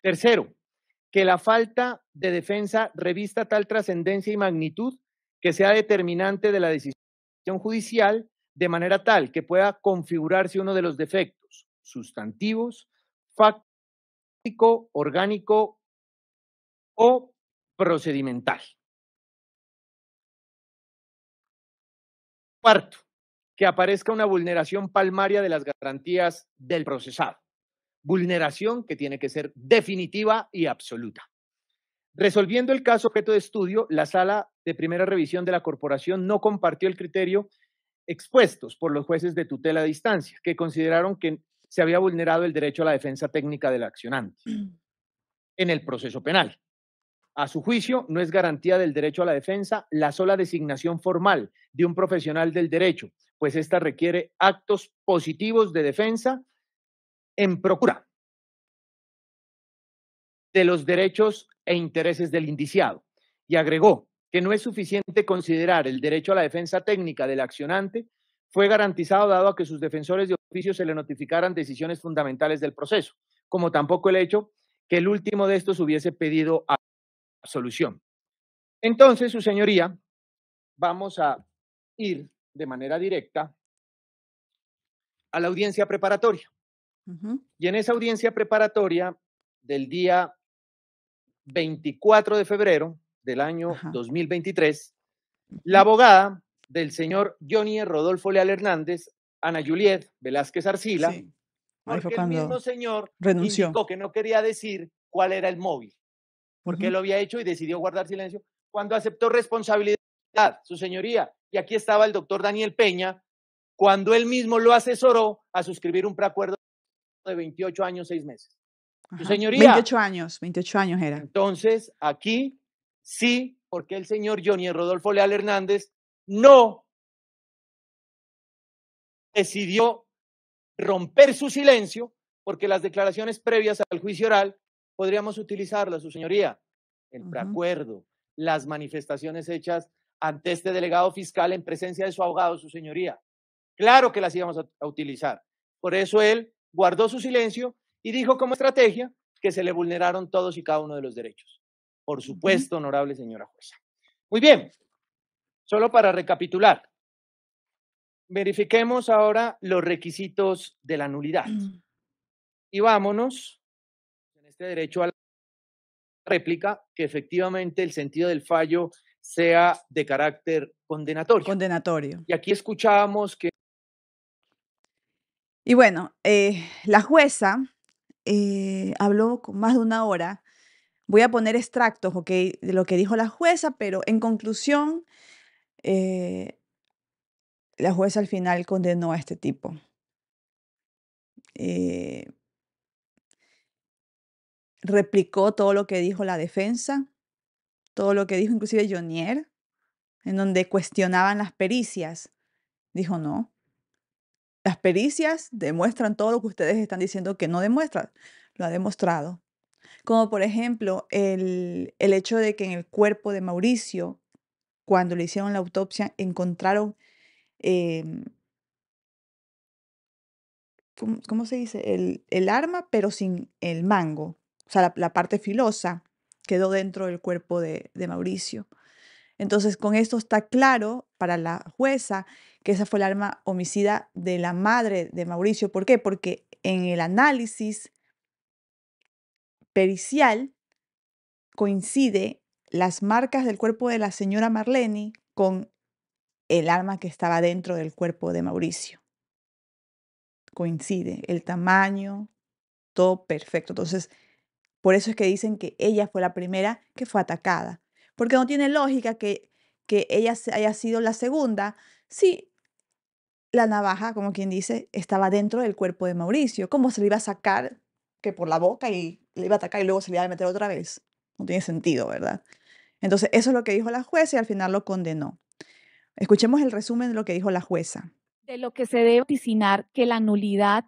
Tercero, que la falta de defensa revista tal trascendencia y magnitud que sea determinante de la decisión judicial de manera tal que pueda configurarse uno de los defectos sustantivos, fáctico, orgánico o procedimental. Cuarto, que aparezca una vulneración palmaria de las garantías del procesado. Vulneración que tiene que ser definitiva y absoluta. Resolviendo el caso objeto de estudio, la sala de primera revisión de la corporación no compartió el criterio expuestos por los jueces de tutela a distancia, que consideraron que se había vulnerado el derecho a la defensa técnica del accionante en el proceso penal. A su juicio, no es garantía del derecho a la defensa la sola designación formal de un profesional del derecho, pues ésta requiere actos positivos de defensa en procura de los derechos e intereses del indiciado. Y agregó que no es suficiente considerar el derecho a la defensa técnica del accionante fue garantizado dado a que sus defensores de oficio se le notificaran decisiones fundamentales del proceso, como tampoco el hecho que el último de estos hubiese pedido a solución. Entonces, su señoría, vamos a ir de manera directa a la audiencia preparatoria. Y en esa audiencia preparatoria del día 24 de febrero del año 2023, la abogada del señor Johnny Rodolfo Leal Hernández, Ana Juliet Velázquez Arcila, el mismo señor renunció. que no quería decir cuál era el móvil porque lo había hecho y decidió guardar silencio, cuando aceptó responsabilidad, su señoría. Y aquí estaba el doctor Daniel Peña, cuando él mismo lo asesoró a suscribir un preacuerdo de 28 años, 6 meses. Su señoría. 28 años, 28 años era. Entonces, aquí sí, porque el señor Johnny Rodolfo Leal Hernández no decidió romper su silencio, porque las declaraciones previas al juicio oral podríamos utilizarla, su señoría, el preacuerdo, las manifestaciones hechas ante este delegado fiscal en presencia de su abogado, su señoría. Claro que las íbamos a, utilizar. Por eso él guardó su silencio y dijo como estrategia que se le vulneraron todos y cada uno de los derechos. Por supuesto, honorable señora jueza. Muy bien, solo para recapitular, verifiquemos ahora los requisitos de la nulidad. Mm. Y vámonos este derecho a la réplica, que efectivamente el sentido del fallo sea de carácter condenatorio. Condenatorio. Y aquí escuchábamos que... Y bueno, eh, la jueza eh, habló con más de una hora. Voy a poner extractos, ¿ok? De lo que dijo la jueza, pero en conclusión, eh, la jueza al final condenó a este tipo replicó todo lo que dijo la defensa, todo lo que dijo inclusive Jonier, en donde cuestionaban las pericias. Dijo, no, las pericias demuestran todo lo que ustedes están diciendo que no demuestran. Lo ha demostrado. Como por ejemplo el, el hecho de que en el cuerpo de Mauricio, cuando le hicieron la autopsia, encontraron, em, ¿cómo, se dice? El, el arma, pero sin el mango o sea, la, parte filosa quedó dentro del cuerpo de, Mauricio. Entonces, con esto está claro para la jueza que esa fue el arma homicida de la madre de Mauricio. ¿Por qué? Porque en el análisis pericial coincide las marcas del cuerpo de la señora Marleni con el arma que estaba dentro del cuerpo de Mauricio. Coincide el tamaño, todo perfecto. Entonces, por eso es que dicen que ella fue la primera que fue atacada, porque no tiene lógica que, que ella haya sido la segunda si la navaja, como quien dice, estaba dentro del cuerpo de Mauricio. ¿Cómo se le iba a sacar que por la boca y le iba a atacar y luego se le iba a meter otra vez? No tiene sentido, ¿verdad? Entonces, eso es lo que dijo la jueza y al final lo condenó. Escuchemos el resumen de lo que dijo la jueza. De lo que se debe oficinar que la nulidad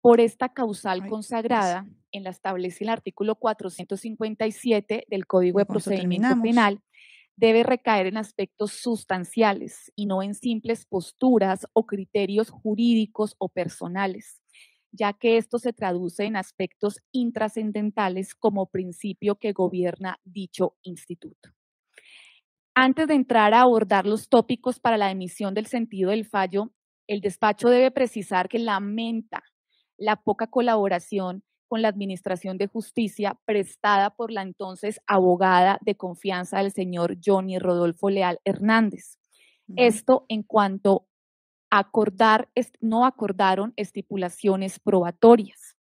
por esta causal consagrada en la establece el artículo 457 del Código de Procedimiento Penal debe recaer en aspectos sustanciales y no en simples posturas o criterios jurídicos o personales, ya que esto se traduce en aspectos intrascendentales como principio que gobierna dicho instituto. Antes de entrar a abordar los tópicos para la emisión del sentido del fallo, el despacho debe precisar que lamenta la poca colaboración con la Administración de Justicia prestada por la entonces abogada de confianza del señor Johnny Rodolfo Leal Hernández. Esto en cuanto acordar, no acordaron estipulaciones probatorias,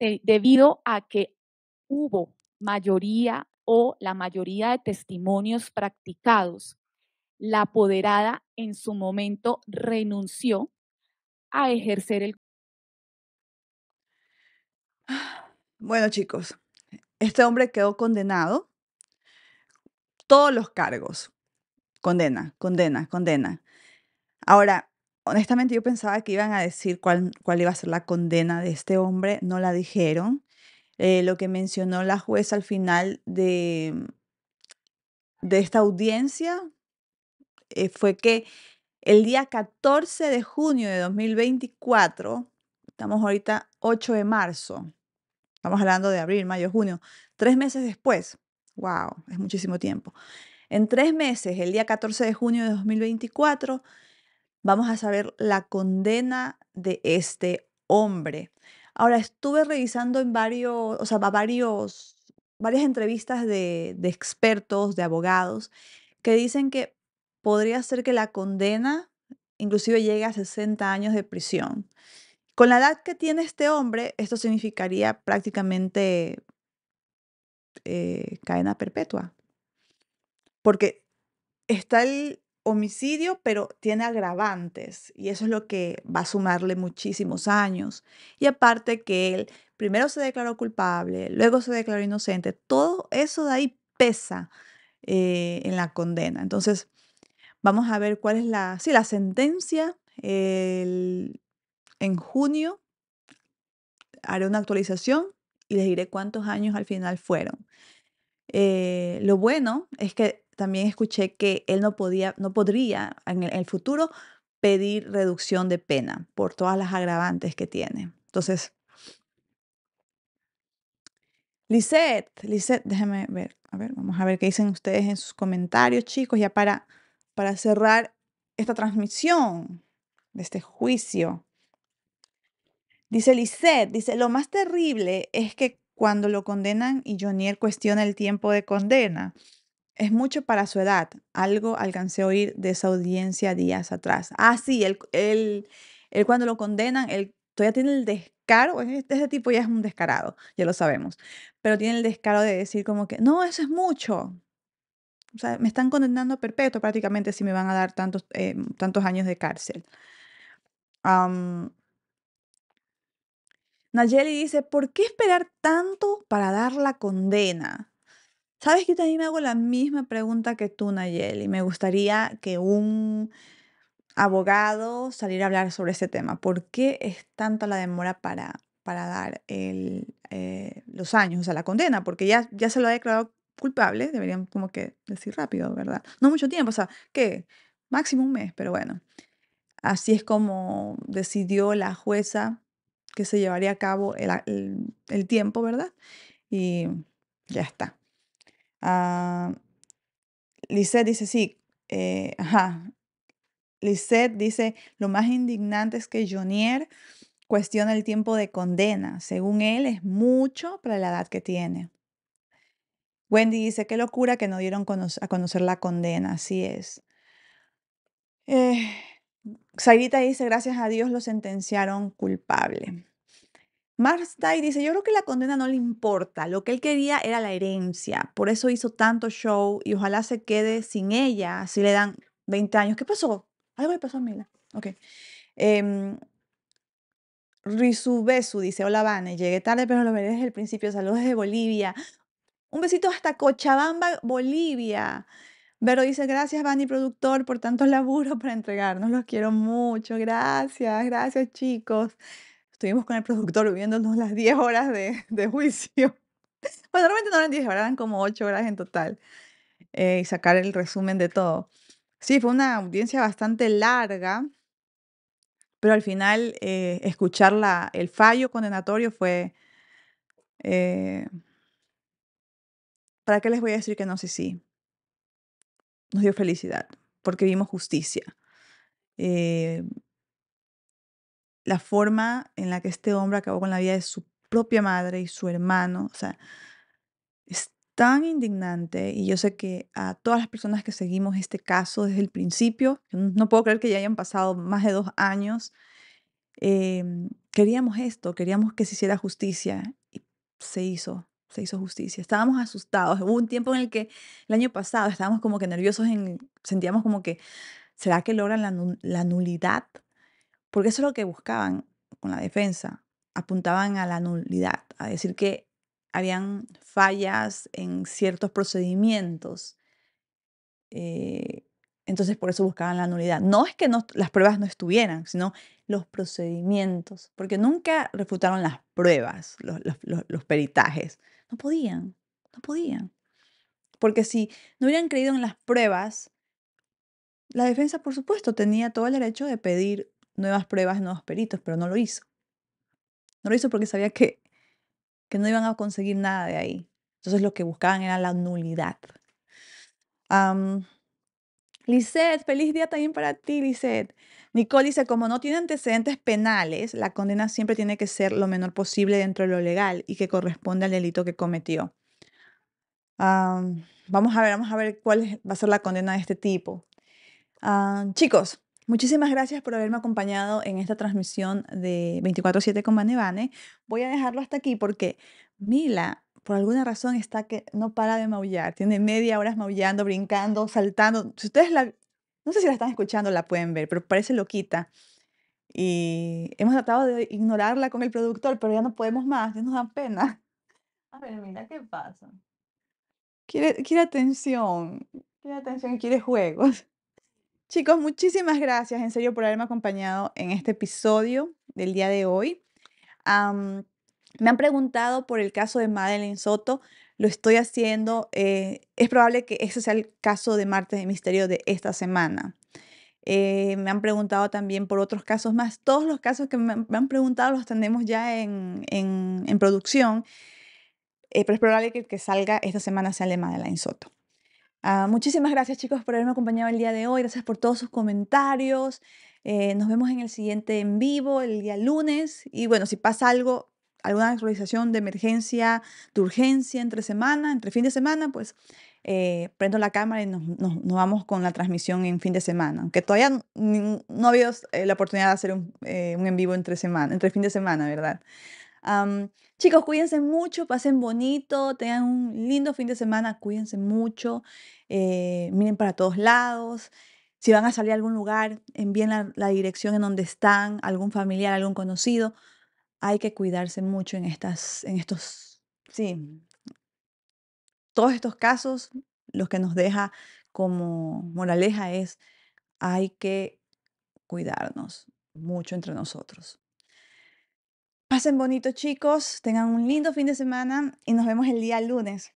eh, debido a que hubo mayoría o la mayoría de testimonios practicados, la apoderada en su momento renunció a ejercer el Bueno, chicos, este hombre quedó condenado. Todos los cargos. Condena, condena, condena. Ahora, honestamente yo pensaba que iban a decir cuál, iba a ser la condena de este hombre. No la dijeron. Eh, lo que mencionó la jueza al final de, de esta audiencia eh, fue que el día 14 de junio de 2024, estamos ahorita 8 de marzo, Estamos hablando de abril, mayo, junio. Tres meses después. ¡Wow! Es muchísimo tiempo. En tres meses, el día 14 de junio de 2024, vamos a saber la condena de este hombre. Ahora, estuve revisando en varios, o sea, varios, varias entrevistas de, de expertos, de abogados, que dicen que podría ser que la condena inclusive llegue a 60 años de prisión. Con la edad que tiene este hombre, esto significaría prácticamente eh, cadena perpetua. Porque está el homicidio, pero tiene agravantes y eso es lo que va a sumarle muchísimos años. Y aparte que él primero se declaró culpable, luego se declaró inocente, todo eso de ahí pesa eh, en la condena. Entonces, vamos a ver cuál es la, sí, la sentencia, el, en junio haré una actualización y les diré cuántos años al final fueron. Eh, lo bueno es que también escuché que él no podía, no podría en el, futuro pedir reducción de pena por todas las agravantes que tiene. Entonces, Lisette, Lisette, déjame ver, a ver, vamos a ver qué dicen ustedes en sus comentarios, chicos, ya para, para cerrar esta transmisión de este juicio. Dice Lisette, dice, lo más terrible es que cuando lo condenan y Jonier cuestiona el tiempo de condena, es mucho para su edad. Algo alcancé a oír de esa audiencia días atrás. Ah, sí, él, cuando lo condenan, él todavía tiene el descaro, este tipo ya es un descarado, ya lo sabemos, pero tiene el descaro de decir como que, no, eso es mucho. O sea, me están condenando a perpetuo prácticamente si me van a dar tantos, eh, tantos años de cárcel. Nayeli dice, ¿por qué esperar tanto para dar la condena? Sabes que también me hago la misma pregunta que tú, Nayeli. Me gustaría que un abogado saliera a hablar sobre ese tema. ¿Por qué es tanta la demora para, para dar el, eh, los años, o sea, la condena? Porque ya, ya se lo ha declarado culpable, deberían como que decir rápido, ¿verdad? No mucho tiempo, o sea, ¿qué? Máximo un mes, pero bueno. Así es como decidió la jueza que se llevaría a cabo el, tiempo, ¿verdad? Y ya está. Ah, Lisette dice, sí, eh, ajá. Lisette dice, lo más indignante es que Jonier cuestiona el tiempo de condena. Según él, es mucho para la edad que tiene. Wendy dice, qué locura que no dieron a conocer la condena, así es. Eh, Saidita dice, gracias a Dios lo sentenciaron culpable. Marstay dice, yo creo que la condena no le importa, lo que él quería era la herencia, por eso hizo tanto show y ojalá se quede sin ella si le dan 20 años. ¿Qué pasó? Algo le pasó a Mila. Ok. Eh, Rizubesu dice, hola Vane, llegué tarde pero lo veré desde el principio, saludos desde Bolivia. Un besito hasta Cochabamba, Bolivia. Vero dice, gracias Vani productor por tantos laburos para entregarnos, los quiero mucho, gracias, gracias chicos. Estuvimos con el productor viéndonos las 10 horas de, de juicio. Bueno, realmente no eran 10 eran como 8 horas en total. Eh, y sacar el resumen de todo. Sí, fue una audiencia bastante larga, pero al final eh, escuchar la, el fallo condenatorio fue... Eh, ¿Para qué les voy a decir que no sé si? Sí? nos dio felicidad, porque vimos justicia. Eh, la forma en la que este hombre acabó con la vida de su propia madre y su hermano, o sea, es tan indignante y yo sé que a todas las personas que seguimos este caso desde el principio, no puedo creer que ya hayan pasado más de dos años, em, queríamos esto, queríamos que se hiciera justicia y se hizo se hizo justicia. Estábamos asustados. Hubo un tiempo en el que el año pasado estábamos como que nerviosos, en, sentíamos como que, ¿será que logran la, nulidad? Porque eso es lo que buscaban con la defensa. Apuntaban a la nulidad, a decir que habían fallas en ciertos procedimientos. Eh, entonces por eso buscaban la nulidad. No es que no, las pruebas no estuvieran, sino los procedimientos, porque nunca refutaron las pruebas, los, los peritajes. No podían, no podían. Porque si no hubieran creído en las pruebas, la defensa, por supuesto, tenía todo el derecho de pedir nuevas pruebas, nuevos peritos, pero no lo hizo. No lo hizo porque sabía que, que no iban a conseguir nada de ahí. Entonces lo que buscaban era la nulidad. Um, Lisette, feliz día también para ti, Lisette. Nicole dice, como no tiene antecedentes penales, la condena siempre tiene que ser lo menor posible dentro de lo legal y que corresponde al delito que cometió. vamos a ver, vamos a ver cuál va a ser la condena de este tipo. Ah, chicos, muchísimas gracias por haberme acompañado en esta transmisión de 24-7 con Manevane. Voy a dejarlo hasta aquí porque Mila, por alguna razón, está que no para de maullar. Tiene media hora maullando, brincando, saltando. Si ustedes la no sé si la están escuchando, la pueden ver, pero parece loquita. Y hemos tratado de ignorarla con el productor, pero ya no podemos más, ya nos dan pena. A ver, mira qué pasa. Quiere, quiere atención, quiere atención y quiere juegos. Chicos, muchísimas gracias en serio por haberme acompañado en este episodio del día de hoy. me han preguntado por el caso de Madeleine Soto lo estoy haciendo. Eh, es probable que ese sea el caso de Martes de Misterio de esta semana. Eh, me han preguntado también por otros casos más. Todos los casos que me, han preguntado los tenemos ya en, producción, eh, pero es probable que el que salga esta semana sea el de Madeleine Soto. Ah, muchísimas gracias chicos por haberme acompañado el día de hoy. Gracias por todos sus comentarios. nos vemos en el siguiente en vivo, el día lunes. Y bueno, si pasa algo, alguna actualización de emergencia, de urgencia entre semana, entre fin de semana, pues eh, prendo la cámara y nos, vamos con la transmisión en fin de semana. Aunque todavía no, había eh, la oportunidad de hacer eh, un, en vivo entre semana, entre fin de semana, ¿verdad? chicos, cuídense mucho, pasen bonito, tengan un lindo fin de semana, cuídense mucho, miren para todos lados. Si van a salir a algún lugar, envíen la dirección en donde están, algún familiar, algún conocido, hay que cuidarse mucho en, estas, en estos, sí, todos estos casos, los que nos deja como moraleja es, hay que cuidarnos mucho entre nosotros. Pasen bonito chicos, tengan un lindo fin de semana y nos vemos el día lunes.